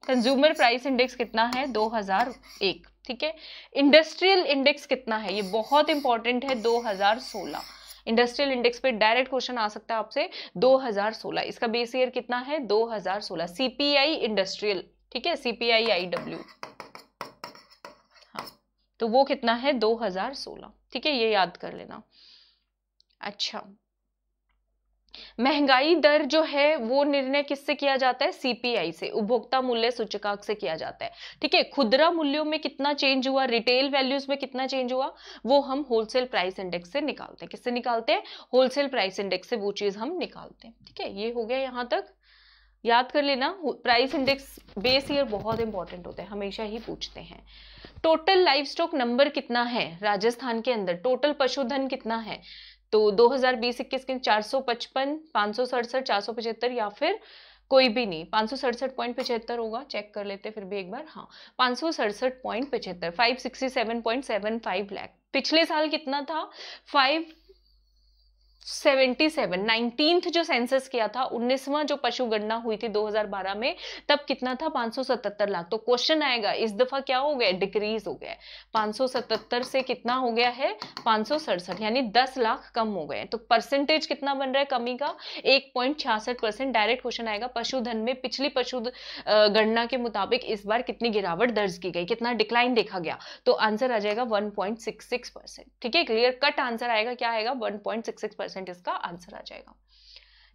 कंज्यूमर प्राइस इंडेक्स कितना है 2001 ठीक है इंडस्ट्रियल इंडेक्स कितना है ये बहुत इंपॉर्टेंट है 2016 इंडस्ट्रियल इंडेक्स पे डायरेक्ट क्वेश्चन आ सकता है आपसे 2016 इसका बेस ईयर कितना है 2016 सीपीआई इंडस्ट्रियल ठीक है सीपीआई आईडब्ल्यू हाँ तो वो कितना है 2016 ठीक है ये याद कर लेना अच्छा महंगाई दर जो है वो निर्णय किससे किया जाता है सीपीआई से उपभोक्ता मूल्य सूचकांक से किया जाता है ठीक है खुदरा मूल्यों में कितना चेंज हुआ रिटेल वैल्यूज में कितना चेंज हुआ वो हम होलसेल प्राइस इंडेक्स से निकालते हैं किससे निकालते हैं होलसेल प्राइस इंडेक्स से वो चीज हम निकालते हैं ठीक है ये हो गया यहाँ तक याद कर लेना प्राइस इंडेक्स बेस ईयर बहुत इंपॉर्टेंट होता है हमेशा ही पूछते हैं टोटल लाइफ स्टॉक नंबर कितना है राजस्थान के अंदर टोटल पशुधन कितना है तो दो हजार बीस इक्कीस के चार सौ पचपन पाँच सौ सड़सठ चार सौ पचहत्तर या फिर कोई भी नहीं पाँच सौ सड़सठ पॉइंट पचहत्तर होगा चेक कर लेते फिर भी एक बार हाँ पाँच सौ सड़सठ पॉइंट पचहत्तर five sixty seven point seven five lakh पिछले साल कितना था फाइव 77 19th जो सेंसस किया था उन्नीसवा जो पशु गणना हुई थी 2012 में तब कितना था 577 लाख तो क्वेश्चन आएगा इस दफा क्या हो गया डिक्रीज हो गया 577 से कितना हो गया है पांच यानी 10 लाख कम हो गए तो परसेंटेज कितना बन रहा है कमी का एक परसेंट डायरेक्ट क्वेश्चन आएगा पशुधन में पिछली पशु गणना के मुताबिक इस बार कितनी गिरावट दर्ज की गई कितना डिक्लाइन देखा गया तो आंसर आ जाएगा वन ठीक है क्लियर कट आंसर आएगा क्या आएगा वन परसेंट इसका आंसर आ जाएगा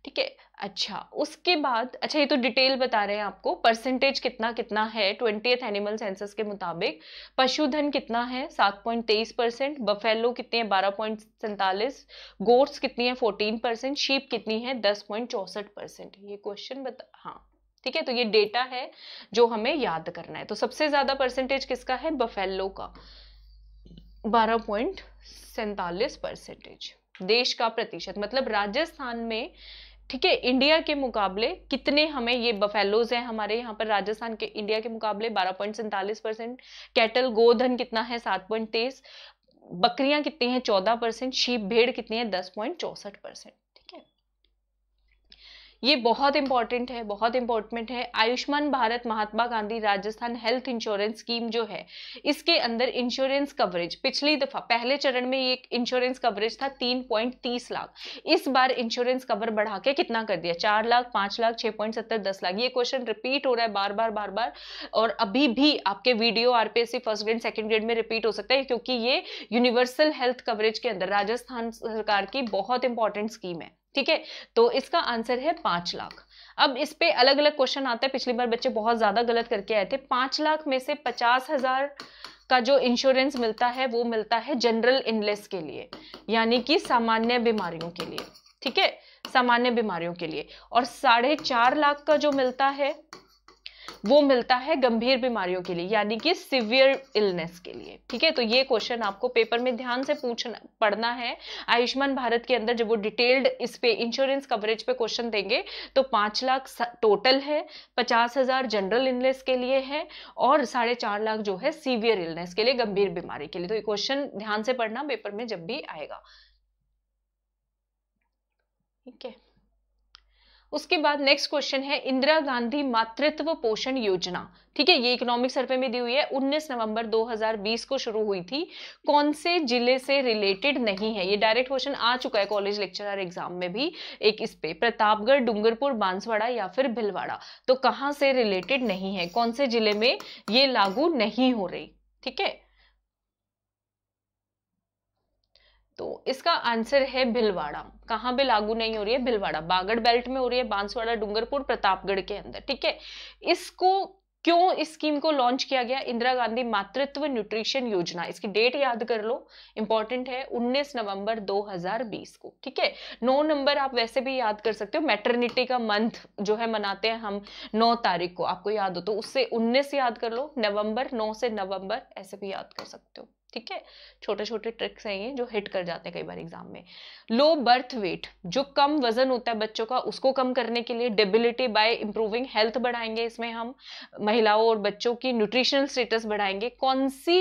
ठीक है अच्छा उसके बाद अच्छा ये तो डिटेल बता रहे हैं आपको परसेंटेज कितना कितना है ट्वेंटियथ एनिमल सेंसस के मुताबिक पशुधन कितना है सात पॉइंट तेईस परसेंट बफेलो कितने हैं बारह पॉइंट सैंतालीस गोट्स कितनी है फोर्टीन परसेंट शीप कितनी है दस पॉइंट चौसठ परसेंट ये क्वेश्चन बता हाँ ठीक है तो ये डेटा है जो हमें याद करना है तो सबसे ज्यादा परसेंटेज किसका है बफेलो का बारह पॉइंट सैंतालीस परसेंटेज देश का प्रतिशत मतलब राजस्थान में ठीक है इंडिया के मुकाबले कितने हमें ये बफेलोज हैं हमारे यहाँ पर राजस्थान के इंडिया के मुकाबले बारह पॉइंट सैंतालीस परसेंट कैटल गोधन कितना है सात पॉइंट तेईस बकरियां कितनी हैं चौदह परसेंट शीप भेड़ कितनी है दस पॉइंट चौसठ परसेंट ये बहुत इंपॉर्टेंट है बहुत इंपॉर्टेंट है Ayushman Bharat Mahatma Gandhi Rajasthan health insurance scheme जो है इसके अंदर इंश्योरेंस कवरेज पिछली दफा पहले चरण में ये इंश्योरेंस कवरेज था तीन पॉइंट तीस लाख इस बार इंश्योरेंस कवर बढ़ा के कितना कर दिया चार लाख पांच लाख छह पॉइंट सत्तर दस लाख ये क्वेश्चन रिपीट हो रहा है बार बार बार बार और अभी भी आपके video RPSC first grade second grade में रिपीट हो सकता है क्योंकि ये यूनिवर्सल हेल्थ कवरेज के अंदर राजस्थान सरकार की बहुत इंपॉर्टेंट स्कीम है ठीक है तो इसका आंसर है पांच लाख अब इस पे अलग अलग क्वेश्चन आता है पिछली बार बच्चे बहुत ज्यादा गलत करके आए थे पांच लाख में से पचास हजार का जो इंश्योरेंस मिलता है वो मिलता है जनरल इनलेस के लिए यानी कि सामान्य बीमारियों के लिए ठीक है सामान्य बीमारियों के लिए और साढ़े चार लाख का जो मिलता है वो मिलता है गंभीर बीमारियों के लिए यानी कि सिवियर इलनेस के लिए ठीक है तो ये क्वेश्चन आपको पेपर में ध्यान से पूछना पढ़ना है आयुष्मान भारत के अंदर जब वो डिटेल्ड इस पे इंश्योरेंस कवरेज पे क्वेश्चन देंगे तो पांच लाख टोटल है पचास हज़ार जनरल इलनेस के लिए है और साढ़े चार लाख जो है सीवियर इलनेस के लिए गंभीर बीमारी के लिए तो ये क्वेश्चन ध्यान से पढ़ना पेपर में जब भी आएगा ठीक है उसके बाद नेक्स्ट क्वेश्चन है इंदिरा गांधी मातृत्व पोषण योजना ठीक है ये इकोनॉमिक सर्वे में दी हुई है 19 नवंबर 2020 को शुरू हुई थी कौन से जिले से रिलेटेड नहीं है ये डायरेक्ट क्वेश्चन आ चुका है कॉलेज लेक्चरर एग्जाम में भी एक इस पे प्रतापगढ़ डूंगरपुर बांसवाड़ा या फिर भिलवाड़ा तो कहाँ से रिलेटेड नहीं है कौन से जिले में ये लागू नहीं हो रही ठीक है तो इसका आंसर है भिलवाड़ा कहाँ पे लागू नहीं हो रही है भिलवाड़ा बागड़ बेल्ट में हो रही है बांसवाड़ा डूंगरपुर प्रतापगढ़ के अंदर ठीक है इसको क्यों इस स्कीम को लॉन्च किया गया इंदिरा गांधी मातृत्व न्यूट्रिशन योजना इसकी डेट याद कर लो इंपॉर्टेंट है 19 नवंबर 2020 को ठीक है 9 नंबर आप वैसे भी याद कर सकते हो मैटरनिटी का मंथ जो है मनाते हैं हम 9 तारीख को आपको याद हो तो उससे 19 याद कर लो नवंबर 9 से नवंबर ऐसे भी याद कर सकते हो ठीक है छोटे छोटे ट्रिक्स हैं ये जो हिट कर जाते हैं कई बार एग्जाम में लो बर्थ वेट जो कम वजन होता है बच्चों का उसको कम करने के लिए डेबिलिटी बाय इंप्रूविंग हेल्थ बढ़ाएंगे इसमें हम महिलाओं और बच्चों की न्यूट्रिशनल स्टेटस बढ़ाएंगे कौन सी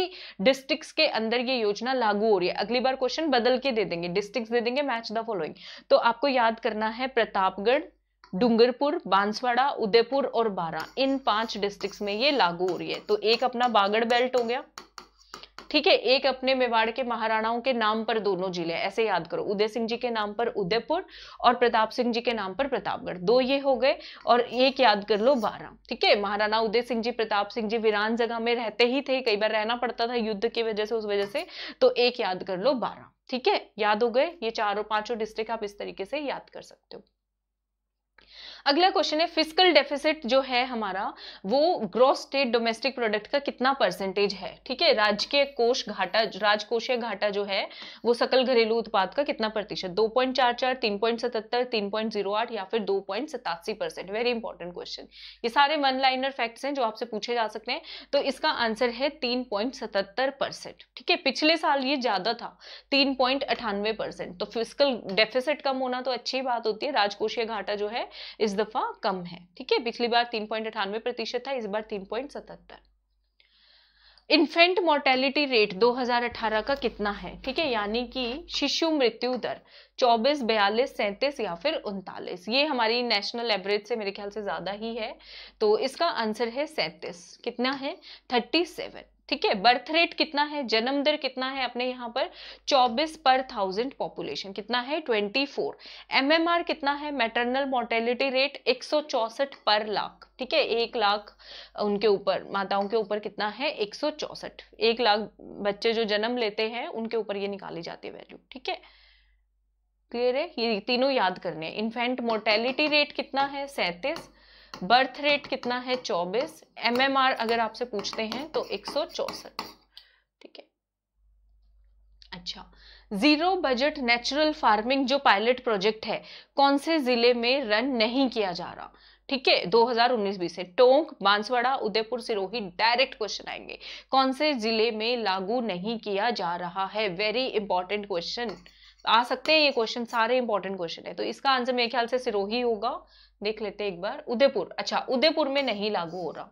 डिस्ट्रिक्ट के अंदर ये योजना लागू हो रही है अगली बार क्वेश्चन बदल के दे देंगे डिस्ट्रिक्ट दे देंगे मैच द फॉलोइंग तो आपको याद करना है प्रतापगढ़ डूंगरपुर बांसवाड़ा उदयपुर और बारा इन पांच डिस्ट्रिक्ट्स में ये लागू हो रही है तो एक अपना बागड़ बेल्ट हो गया ठीक है एक अपने मेवाड़ के महाराणाओं के नाम पर दोनों जिले ऐसे याद करो उदय सिंह जी के नाम पर उदयपुर और प्रताप सिंह जी के नाम पर प्रतापगढ़ दो ये हो गए और एक याद कर लो बारह ठीक है महाराणा उदय सिंह जी प्रताप सिंह जी वीरान जगह में रहते ही थे कई बार रहना पड़ता था युद्ध की वजह से उस वजह से तो एक याद कर लो बारह ठीक है याद हो गए ये चारों पांचों डिस्ट्रिक्ट आप इस तरीके से याद कर सकते हो अगला क्वेश्चन है फिजिकल डेफिसिट जो है हमारा वो ग्रॉस स्टेट डोमेस्टिक प्रोडक्ट का कितना परसेंटेज है ठीक है राज्य के कोष घाटा राजकोषीय घाटा जो है वो सकल घरेलू उत्पाद का कितना प्रतिशत दो पॉइंट चार चार तीन पॉइंट सतहत्तर तीन पॉइंट जीरो आठ या फिर दो पॉइंट सतासी परसेंट वेरी इंपॉर्टेंट क्वेश्चन ये सारे वन लाइनर फैक्ट्स हैं जो आपसे पूछे जा सकते हैं तो इसका आंसर है तीन पॉइंट सतहत्तर परसेंट ठीक है पिछले साल ये ज्यादा था तीन पॉइंट अठानवे परसेंट तो फिजिकल डेफिसिट कम होना तो अच्छी बात होती है राजकोषीय घाटा जो है इस दफा कम है ठीक है पिछली बार तीन पॉइंट अठानवे प्रतिशत था इस बार तीन पॉइंट सतहत्तर इन्फेंट मोर्टेलिटी रेट 2018 का कितना है ठीक है यानी कि शिशु मृत्यु दर 24, बयालीस सैंतीस या फिर उनतालीस ये हमारी नेशनल एवरेज से मेरे ख्याल से ज़्यादा ही है तो इसका आंसर है सैंतीस कितना है 37 सेवन ठीक है बर्थ रेट कितना है जन्म दर कितना है अपने यहाँ पर 24 पर थाउजेंड पॉपुलेशन कितना है 24 फोर एमएमआर कितना है मैटरनल मोर्टेलिटी रेट एक पर लाख ठीक है एक लाख उनके ऊपर माताओं के ऊपर कितना है एक सौ एक लाख बच्चे जो जन्म लेते हैं उनके ऊपर ये निकाली जाती है वैल्यू ठीक है क्लियर है ये तीनों याद करने हैं इन्फेंट मोर्टेलिटी रेट कितना है सैंतीस बर्थ रेट कितना है 24 एमएमआर अगर आपसे पूछते हैं तो एक ठीक है अच्छा जीरो बजट नेचुरल फार्मिंग जो पायलट प्रोजेक्ट है कौन से जिले में रन नहीं किया जा रहा ठीक है 2019 बीस से टोंक बांसवाड़ा उदयपुर सिरोही डायरेक्ट क्वेश्चन आएंगे कौन से जिले में लागू नहीं किया जा रहा है वेरी इंपॉर्टेंट क्वेश्चन आ सकते हैं ये क्वेश्चन सारे इंपॉर्टेंट क्वेश्चन है तो इसका आंसर मेरे ख्याल से सिरोही होगा देख लेते एक बार उदयपुर अच्छा उदयपुर में नहीं लागू हो रहा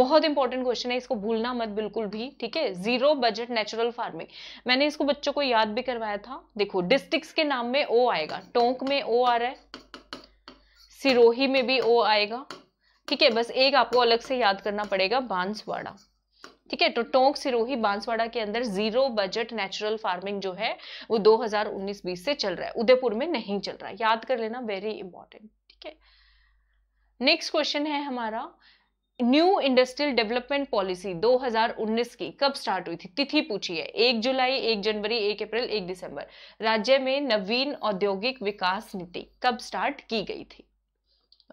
बहुत इंपॉर्टेंट क्वेश्चन है इसको भूलना मत बिल्कुल भी ठीक है जीरो बजट नेचुरल फार्मिंग मैंने इसको बच्चों को याद भी करवाया था देखो डिस्ट्रिक्ट के नाम में ओ आएगा टोंक में ओ आ रहा है सिरोही में भी ओ आएगा ठीक है बस एक आपको अलग से याद करना पड़ेगा बांसवाड़ा ठीक है तो टोंक सिरोही बांसवाड़ा के अंदर जीरो बजट नेचुरल फार्मिंग जो है वो 2019-20 से चल रहा है उदयपुर में नहीं चल रहा है याद कर लेना वेरी इंपॉर्टेंट ठीक है नेक्स्ट क्वेश्चन है हमारा न्यू इंडस्ट्रियल डेवलपमेंट पॉलिसी 2019 की कब स्टार्ट हुई थी तिथि पूछी है एक जुलाई एक जनवरी एक अप्रैल एक दिसंबर राज्य में नवीन औद्योगिक विकास नीति कब स्टार्ट की गई थी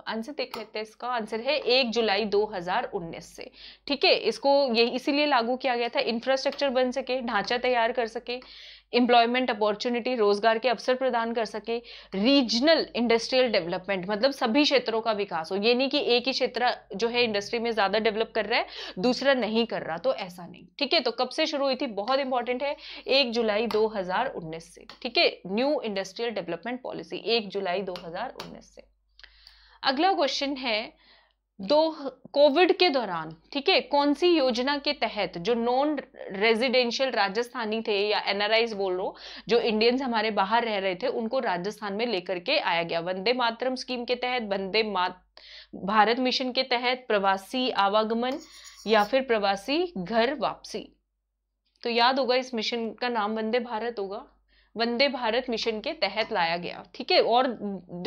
आंसर तो देख लेते हैं इसका आंसर है एक जुलाई 2019 से ठीक है इसको ये इसीलिए लागू किया गया था इंफ्रास्ट्रक्चर बन सके ढांचा तैयार कर सके एम्प्लॉयमेंट अपॉर्चुनिटी रोजगार के अवसर प्रदान कर सके रीजनल इंडस्ट्रियल डेवलपमेंट मतलब सभी क्षेत्रों का विकास हो ये नहीं कि एक ही क्षेत्र जो है इंडस्ट्री में ज़्यादा डेवलप कर रहा है दूसरा नहीं कर रहा तो ऐसा नहीं ठीक है तो कब से शुरू हुई थी बहुत इंपॉर्टेंट है एक जुलाई दो से ठीक है न्यू इंडस्ट्रियल डेवलपमेंट पॉलिसी एक जुलाई दो से अगला क्वेश्चन है दो कोविड के दौरान ठीक है कौन सी योजना के तहत जो नॉन रेजिडेंशियल राजस्थानी थे या एनआरआई बोल लो जो इंडियंस हमारे बाहर रह रहे थे उनको राजस्थान में लेकर के आया गया वंदे मातरम स्कीम के तहत वंदे मात भारत मिशन के तहत प्रवासी आवागमन या फिर प्रवासी घर वापसी तो याद होगा इस मिशन का नाम वंदे भारत होगा वंदे भारत मिशन के तहत लाया गया ठीक है और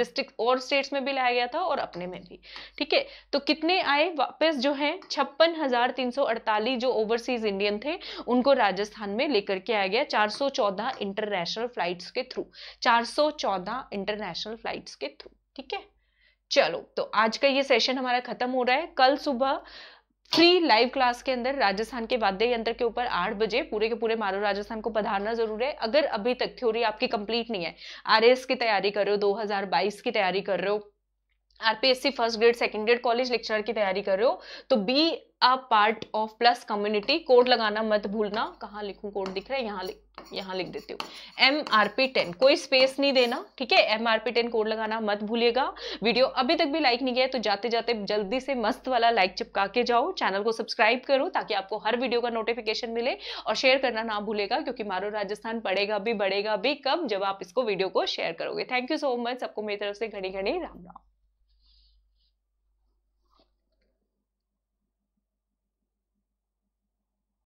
डिस्ट्रिक्ट और स्टेट्स में भी लाया गया था और अपने में भी ठीक है तो कितने आए वापस जो है छप्पन हजार तीन सौ अड़तालीस जो ओवरसीज इंडियन थे उनको राजस्थान में लेकर के आया गया चार सौ चौदह इंटरनेशनल फ्लाइट्स के थ्रू चार सौ चौदह इंटरनेशनल फ्लाइट्स के थ्रू ठीक है चलो तो आज का ये सेशन हमारा खत्म हो रहा है कल सुबह फ्री लाइव क्लास के अंदर राजस्थान के वाद्य यंत्र के ऊपर आठ बजे पूरे के पूरे मारो राजस्थान को पधारना जरूर है अगर अभी तक थ्योरी आपकी कंप्लीट नहीं है आर की तैयारी कर रहे हो 2022 की तैयारी कर रहे हो RPSC first grade second grade college lecturer की तैयारी कर रहे हो तो be a part of plus community code लगाना मत भूलना कहाँ लिखूँ कोड दिख रहा है यहाँ लिख यहाँ लिख देती हूँ एम आर पी टेन कोई स्पेस नहीं देना ठीक है M R P ten code लगाना मत भूलिएगा वीडियो अभी तक भी लाइक नहीं किया है तो जाते जाते जल्दी से मस्त वाला लाइक चिपका के जाओ चैनल को सब्सक्राइब करो ताकि आपको हर वीडियो का नोटिफिकेशन मिले और शेयर करना ना भूलेगा क्योंकि मारो राजस्थान पड़ेगा भी बढ़ेगा भी कब जब आप इसको वीडियो को शेयर करोगे थैंक यू सो मच सबको मेरी तरफ से घड़ी घड़ी राम राम